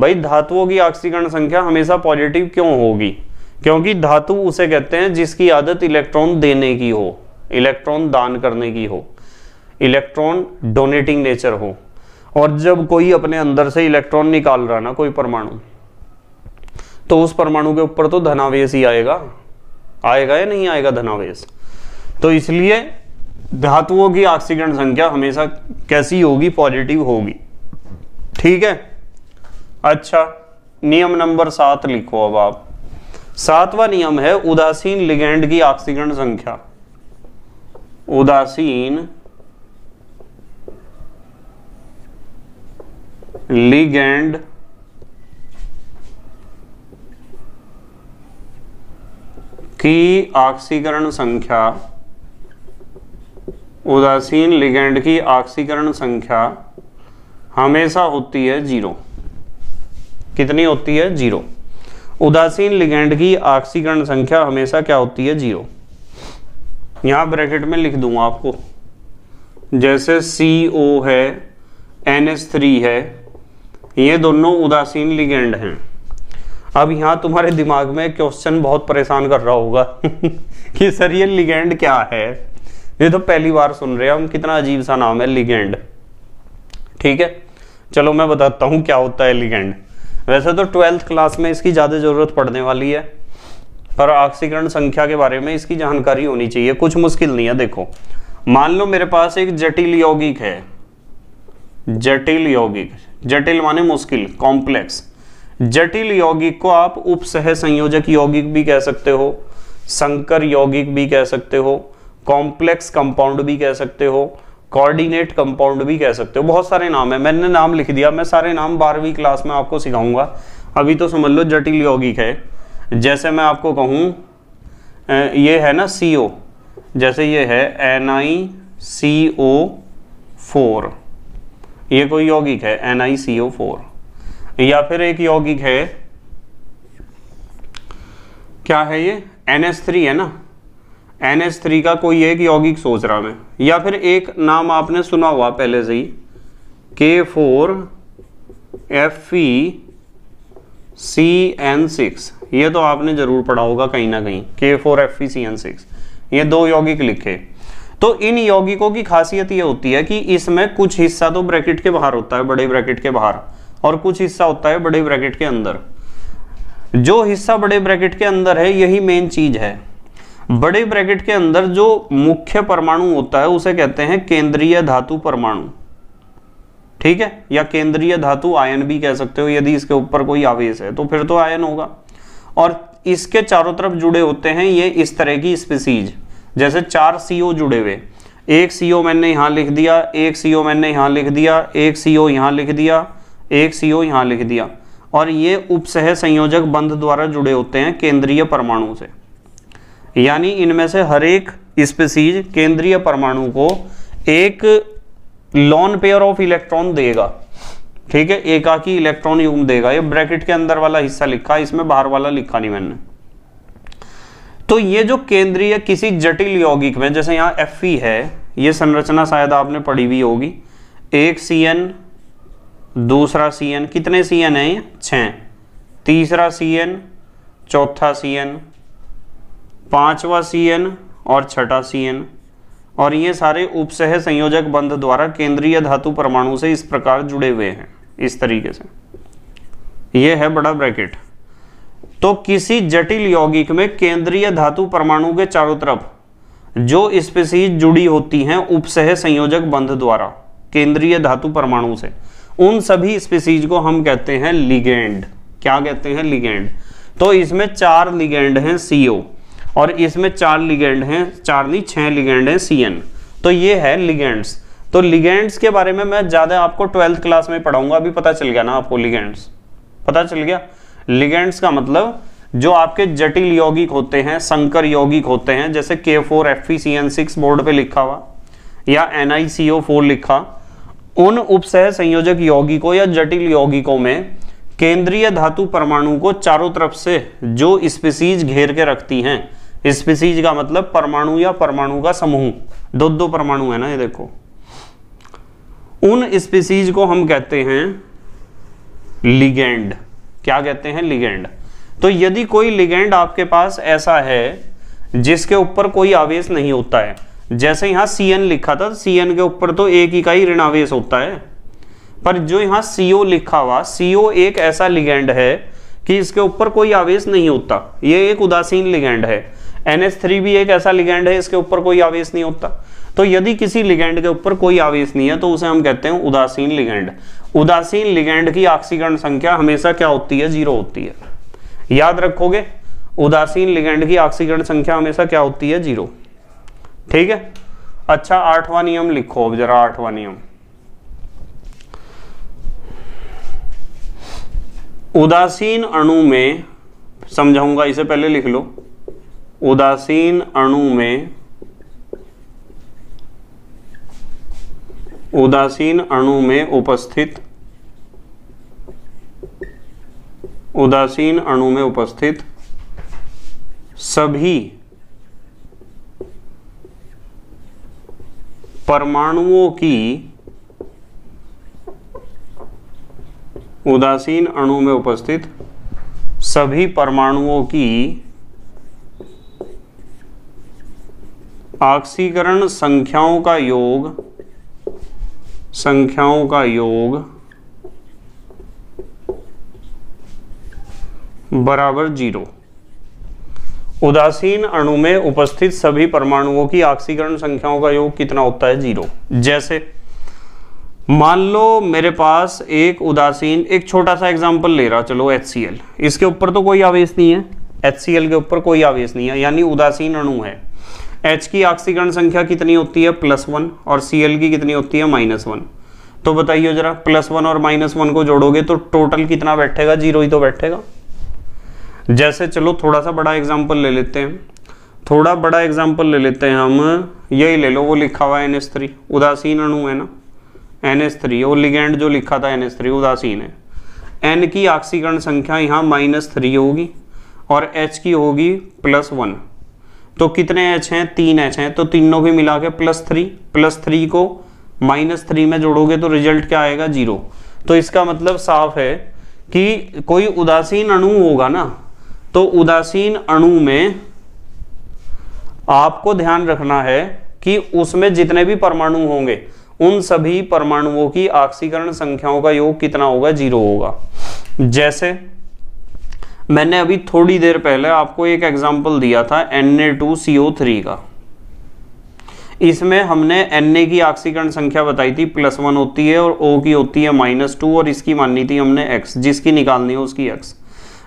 भाई धातुओं की ऑक्सीकरण संख्या हमेशा पॉजिटिव क्यों होगी क्योंकि धातु उसे कहते हैं जिसकी आदत इलेक्ट्रॉन देने की हो इलेक्ट्रॉन दान करने की हो इलेक्ट्रॉन डोनेटिंग नेचर हो और जब कोई अपने अंदर से इलेक्ट्रॉन निकाल रहा ना कोई परमाणु तो उस परमाणु के ऊपर तो धनावेश ही आएगा आएगा या नहीं आएगा धनावेश तो इसलिए धातुओं की ऑक्सीकरण संख्या हमेशा कैसी होगी पॉजिटिव होगी ठीक है अच्छा नियम नंबर सात लिखो अब आप सातवां नियम है उदासीन लिगेंड की ऑक्सीकरण संख्या उदासीन लिगेंड की ऑक्सीकरण संख्या उदासीन लिगेंड की ऑक्सीकरण संख्या हमेशा होती है जीरो कितनी होती है जीरो उदासीन लिगेंड की ऑक्सीकरण संख्या हमेशा क्या होती है जीरो यहां ब्रैकेट में लिख दूंगा आपको जैसे सी ओ है एन एस थ्री है ये दोनों उदासीन लिगेंड हैं अब यहां तुम्हारे दिमाग में क्वेश्चन बहुत परेशान कर रहा होगा कि सर ये लिगेंड क्या है ये तो पहली बार सुन रहे हम कितना अजीब सा नाम है लिगेंड ठीक है चलो मैं बताता हूं क्या होता है लिगेंड वैसे तो ट्वेल्थ क्लास में इसकी ज़्यादा ज़रूरत पड़ने वाली है पर ऑक्सीकरण संख्या के बारे में इसकी जानकारी होनी चाहिए कुछ मुश्किल नहीं है देखो मान लो मेरे पास एक जटिल यौगिक है जटिल यौगिक जटिल माने मुश्किल कॉम्प्लेक्स जटिल यौगिक को आप उपसह संयोजक यौगिक भी कह सकते हो संकर यौगिक भी कह सकते हो कॉम्प्लेक्स कंपाउंड भी कह सकते हो कोऑर्डिनेट कंपाउंड भी कह सकते हो बहुत सारे नाम है मैंने नाम लिख दिया मैं सारे नाम बारहवीं क्लास में आपको सिखाऊंगा अभी तो समझ लो जटिल यौगिक है जैसे मैं आपको कहूँ ये है ना सी ओ जैसे ये है एन आई सी ओ फोर ये कोई यौगिक है एन आई सी ओ फोर या फिर एक यौगिक है क्या है ये एन एस थ्री है ना एन एस थ्री का कोई एक यौगिक सोच रहा मैं या फिर एक नाम आपने सुना हुआ पहले से ही K four F E C N six ये तो आपने जरूर पढ़ा होगा कहीं ना कहीं K four F E C N six ये दो यौगिक लिखे तो इन यौगिकों की खासियत ये होती है कि इसमें कुछ हिस्सा तो ब्रैकेट के बाहर होता है बड़े ब्रैकेट के बाहर और कुछ हिस्सा होता है बड़े ब्रैकेट के अंदर जो हिस्सा बड़े ब्रैकेट के अंदर है यही मेन चीज है बड़े ब्रैकेट के अंदर जो मुख्य परमाणु होता है उसे कहते हैं केंद्रीय धातु परमाणु ठीक है या केंद्रीय धातु आयन भी कह सकते हो यदि इसके ऊपर कोई आवेश है तो फिर तो आयन होगा और इसके चारों तरफ जुड़े होते हैं ये इस तरह की स्पीसीज जैसे चार सीओ जुड़े हुए एक सीओ मैंने यहां लिख दिया एक सीओ मैंने यहां लिख दिया एक सीओ यहां लिख दिया एक सीओ यहां लिख दिया और ये उपसह संयोजक बंध द्वारा जुड़े होते हैं केंद्रीय परमाणु से यानी इनमें से हर एक स्पेसीज केंद्रीय परमाणु को एक लॉन पेयर ऑफ इलेक्ट्रॉन देगा ठीक है एकाकी इलेक्ट्रॉन युग्म देगा ये ब्रैकेट के अंदर वाला हिस्सा लिखा है इसमें बाहर वाला लिखा नहीं मैंने तो ये जो केंद्रीय किसी जटिल यौगिक में जैसे यहाँ एफ है ये संरचना शायद आपने पढ़ी हुई होगी एक सी एन दूसरा सी एन कितने सी एन है ये छः तीसरा सी एन चौथा सी एन पांचवा सी एन और छठा सी एन और ये सारे उपसह संयोजक बंध द्वारा केंद्रीय धातु परमाणु से इस प्रकार जुड़े हुए हैं इस तरीके से ये है बड़ा ब्रैकेट तो किसी जटिल यौगिक में केंद्रीय धातु परमाणु के चारों तरफ जो स्पेसीज जुड़ी होती हैं उपसह संयोजक बंध द्वारा केंद्रीय धातु परमाणु से उन सभी स्पेसीज को हम कहते हैं लिगेंड क्या कहते हैं लिगेंड तो इसमें चार लिगेंड हैं सीओ और इसमें चार लिगेंड हैं चार नहीं छह लिगेंड हैं सी एन तो ये है लिगेंड्स तो लिगेंड्स के बारे में मैं ज़्यादा आपको ट्वेल्थ क्लास में पढ़ाऊंगा अभी पता चल गया ना आपको लिगेंड्स पता चल गया लिगेंड्स का मतलब जो आपके जटिल यौगिक होते हैं संकर यौगिक होते हैं जैसे K four F C N six board पे लिखा हुआ या एन आई सी ओ फोर लिखा उन उपसह संयोजक यौगिकों या जटिल यौगिकों में केंद्रीय धातु परमाणु को चारों तरफ से जो स्पीसीज घेर के रखती हैं स्पीसीज का मतलब परमाणु या परमाणु का समूह दो दो परमाणु है ना ये देखो उन स्पीसीज को हम कहते हैं लिगेंड क्या कहते हैं लिगेंड तो यदि कोई लिगेंड आपके पास ऐसा है जिसके ऊपर कोई आवेश नहीं होता है जैसे यहां सी एन लिखा था सी एन के ऊपर तो एक इकाई ऋण आवेश होता है पर जो यहां सीओ लिखा हुआ सीओ एक ऐसा लिगेंड है कि इसके ऊपर कोई आवेश नहीं होता यह एक उदासीन लिगेंड है थ्री भी एक ऐसा लिगेंड है इसके ऊपर कोई आवेश नहीं होता तो यदि किसी लिगेंड के ऊपर कोई आवेश नहीं है तो उसे हम कहते हैं उदासीन लिगेंड उदासीन लिगेंड की ऑक्सीकरण संख्या हमेशा क्या होती है जीरो होती है याद रखोगे उदासीन लिगेंड की ऑक्सीकरण संख्या हमेशा क्या होती है जीरो ठीक है अच्छा आठवां नियम लिखो अब जरा आठवां नियम उदासीन अणु में समझाऊंगा इसे पहले लिख लो उदासीन अणु में उदासीन अणु में उपस्थित उदासीन अणु में उपस्थित सभी परमाणुओं की उदासीन अणु में उपस्थित सभी परमाणुओं की पाक्षीकरण संख्याओं का योग संख्याओं का योग बराबर जीरो उदासीन अणु में उपस्थित सभी परमाणुओं की ऑक्सीकरण संख्याओं का योग कितना होता है जीरो जैसे मान लो मेरे पास एक उदासीन एक छोटा सा एग्जांपल ले रहा चलो एच इसके ऊपर तो कोई आवेश नहीं है एच के ऊपर कोई आवेश नहीं है यानी उदासीन अणु है एच की ऑक्सीकरण संख्या कितनी होती है प्लस वन और सी एल की कितनी होती है माइनस वन तो बताइए जरा प्लस वन और माइनस वन को जोड़ोगे तो टोटल कितना बैठेगा जीरो ही तो बैठेगा जैसे चलो थोड़ा सा बड़ा एग्जाम्पल ले लेते हैं थोड़ा बड़ा एग्जाम्पल ले लेते हैं हम यही ले लो वो लिखा हुआ है एन एस थ्री उदासीन अणु है ना एन एस थ्री और लिगेंड जो लिखा था एन एस थ्री उदासीन है एन की ऑक्सीकरण संख्या यहाँ माइनस थ्री होगी और एच की होगी प्लस वन तो कितने एच हैं तीन एच हैं तो तीनों भी मिला के प्लस थ्री प्लस थ्री को माइनस थ्री में जोड़ोगे तो रिजल्ट क्या आएगा जीरो तो इसका मतलब साफ है कि कोई उदासीन अणु होगा ना तो उदासीन अणु में आपको ध्यान रखना है कि उसमें जितने भी परमाणु होंगे उन सभी परमाणुओं की आक्सीकरण संख्याओं का योग कितना होगा जीरो होगा जैसे मैंने अभी थोड़ी देर पहले आपको एक एग्जाम्पल दिया था Na2CO3 का इसमें हमने Na की ऑक्सीकरण संख्या बताई थी प्लस वन होती है और O की होती है माइनस टू और इसकी माननी थी हमने X जिसकी निकालनी है उसकी X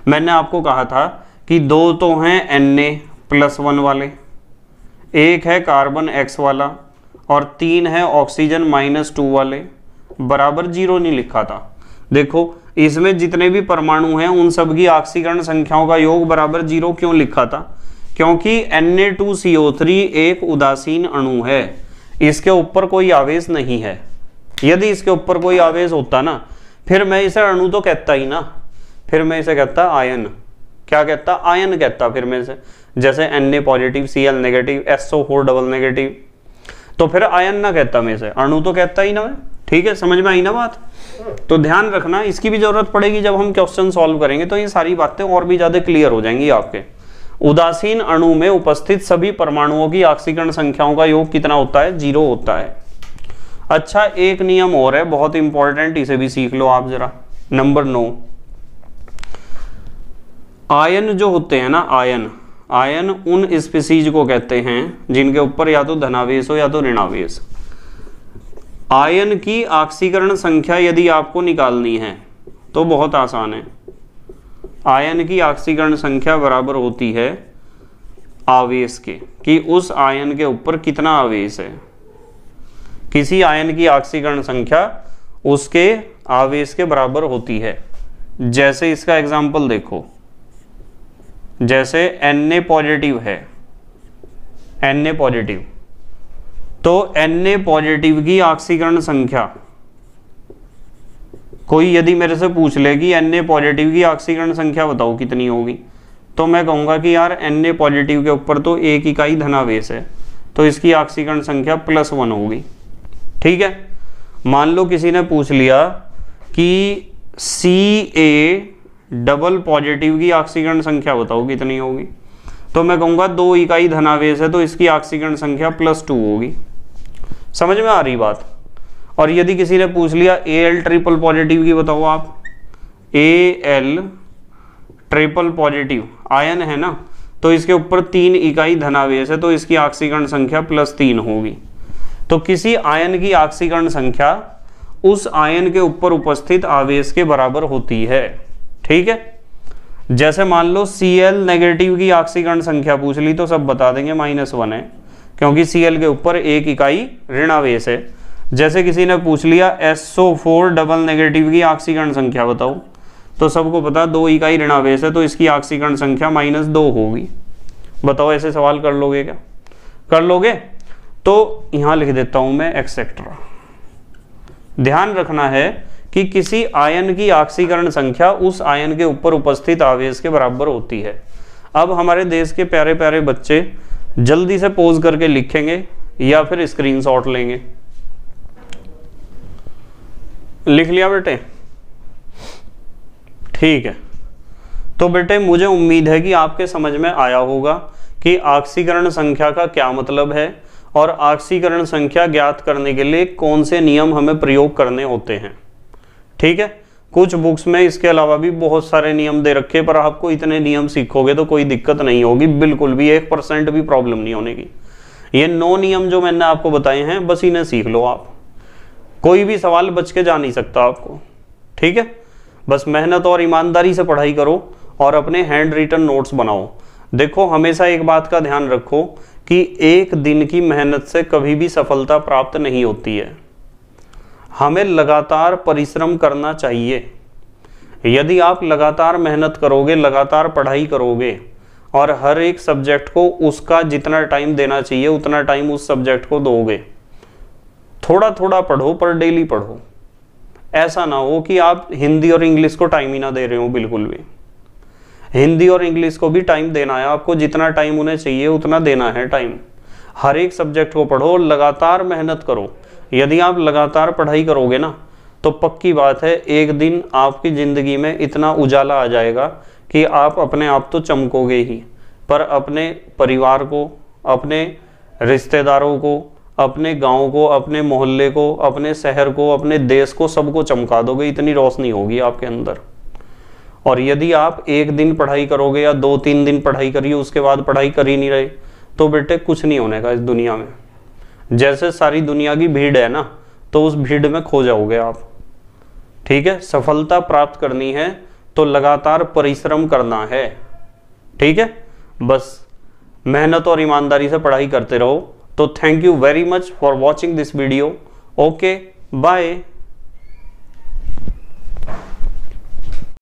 मैंने आपको कहा था कि दो तो हैं Na प्लस वन वाले एक है कार्बन X वाला और तीन है ऑक्सीजन माइनस टू वाले बराबर जीरो नहीं लिखा था देखो इसमें जितने भी परमाणु हैं उन सब की ऑक्सीकरण संख्याओं का योग बराबर जीरो क्यों लिखा था क्योंकि Na2CO3 एक उदासीन अणु है इसके ऊपर कोई आवेश नहीं है यदि इसके ऊपर कोई आवेश होता ना फिर मैं इसे अणु तो कहता ही ना फिर मैं इसे कहता आयन क्या कहता आयन कहता फिर मैं इसे जैसे Na positive Cl negative SO4 double negative तो फिर आयन ना कहता मैं से अणु तो कहता ही ना मैं ठीक है समझ में आई ना बात तो ध्यान रखना इसकी भी जरूरत पड़ेगी जब हम क्वेश्चन सॉल्व करेंगे तो ये सारी बातें और भी ज्यादा क्लियर हो जाएंगी आपके उदासीन अणु में उपस्थित सभी परमाणुओं की ऑक्सीकरण संख्याओं का योग कितना होता है जीरो होता है अच्छा एक नियम और है बहुत इंपॉर्टेंट इसे भी सीख लो आप जरा नंबर नौ आयन जो होते हैं ना आयन आयन उन स्पीसीज को कहते हैं जिनके ऊपर या तो धनावेश हो या तो ऋणावेश आयन की ऑक्सीकरण संख्या यदि आपको निकालनी है तो बहुत आसान है आयन की ऑक्सीकरण संख्या बराबर होती है आवेश के कि उस आयन के ऊपर कितना आवेश है किसी आयन की ऑक्सीकरण संख्या उसके आवेश के बराबर होती है जैसे इसका एग्जाम्पल देखो जैसे एन ए पॉजिटिव है एन ए पॉजिटिव तो एन ए पॉजिटिव की ऑक्सीकरण संख्या कोई यदि मेरे से पूछ ले कि एन ए पॉजिटिव की ऑक्सीकरण संख्या बताओ कितनी होगी तो मैं कहूँगा कि यार एन ए पॉजिटिव के ऊपर तो एक इकाई धनावेश है तो इसकी ऑक्सीकरण संख्या प्लस वन होगी ठीक है मान लो किसी ने पूछ लिया कि सी ए डबल पॉजिटिव की ऑक्सीकरण संख्या बताओ कितनी होगी तो मैं कहूंगा दो इकाई धनावेश है तो इसकी ऑक्सीकरण संख्या प्लस टू होगी समझ में आ रही बात और यदि किसी ने पूछ लिया ए एल ट्रिपल पॉजिटिव की बताओ आप ए एल ट्रिपल पॉजिटिव आयन है ना तो इसके ऊपर तीन इकाई धनावेश है तो इसकी ऑक्सीकरण संख्या प्लस तीन होगी तो किसी आयन की ऑक्सीकरण संख्या उस आयन के ऊपर उपस्थित आवेश के बराबर होती है ठीक है जैसे मान लो सी एल नेगेटिव की ऑक्सीकरण संख्या पूछ ली तो सब बता देंगे माइनस वन है क्योंकि सी एल के ऊपर एक इकाई ऋणावेश है जैसे किसी ने पूछ लिया एसओ फोर डबल नेगेटिव की ऑक्सीकरण संख्या बताओ तो सबको पता दो इकाई ऋणावेश है तो इसकी ऑक्सीकरण संख्या माइनस दो होगी बताओ ऐसे सवाल कर लोगे क्या कर लोगे तो यहां लिख देता हूं मैं एक्सेट्रा ध्यान रखना है कि किसी आयन की ऑक्सीकरण संख्या उस आयन के ऊपर उपस्थित आवेश के बराबर होती है अब हमारे देश के प्यारे प्यारे बच्चे जल्दी से पोज करके लिखेंगे या फिर स्क्रीनशॉट लेंगे लिख लिया बेटे ठीक है तो बेटे मुझे उम्मीद है कि आपके समझ में आया होगा कि ऑक्सीकरण संख्या का क्या मतलब है और ऑक्सीकरण संख्या ज्ञात करने के लिए कौन से नियम हमें प्रयोग करने होते हैं ठीक है कुछ बुक्स में इसके अलावा भी बहुत सारे नियम दे रखे पर आपको इतने नियम सीखोगे तो कोई दिक्कत नहीं होगी बिल्कुल भी एक परसेंट भी प्रॉब्लम नहीं होने की ये नौ नियम जो मैंने आपको बताए हैं बस इन्हें सीख लो आप कोई भी सवाल बच के जा नहीं सकता आपको ठीक है बस मेहनत और ईमानदारी से पढ़ाई करो और अपने हैंड रिटन नोट्स बनाओ देखो हमेशा एक बात का ध्यान रखो कि एक दिन की मेहनत से कभी भी सफलता प्राप्त नहीं होती है हमें लगातार परिश्रम करना चाहिए यदि आप लगातार मेहनत करोगे लगातार पढ़ाई करोगे और हर एक सब्जेक्ट को उसका जितना टाइम देना चाहिए उतना टाइम उस सब्जेक्ट को दोगे थोड़ा थोड़ा पढ़ो पर डेली पढ़ो ऐसा ना हो कि आप हिंदी और इंग्लिश को टाइम ही ना दे रहे हो बिल्कुल भी हिंदी और इंग्लिश को भी टाइम देना है आपको जितना टाइम उन्हें चाहिए उतना देना है टाइम हर एक सब्जेक्ट को पढ़ो लगातार मेहनत करो यदि आप लगातार पढ़ाई करोगे ना तो पक्की बात है एक दिन आपकी ज़िंदगी में इतना उजाला आ जाएगा कि आप अपने आप तो चमकोगे ही पर अपने परिवार को अपने रिश्तेदारों को अपने गांव को अपने मोहल्ले को अपने शहर को अपने देश को सबको चमका दोगे इतनी रोशनी होगी आपके अंदर और यदि आप एक दिन पढ़ाई करोगे या दो तीन दिन पढ़ाई करिए उसके बाद पढ़ाई कर ही नहीं रहे तो बेटे कुछ नहीं होने का इस दुनिया में जैसे सारी दुनिया की भीड़ है ना तो उस भीड़ में खो जाओगे आप ठीक है सफलता प्राप्त करनी है तो लगातार परिश्रम करना है ठीक है बस मेहनत और ईमानदारी से पढ़ाई करते रहो तो thank you very much for watching this video okay bye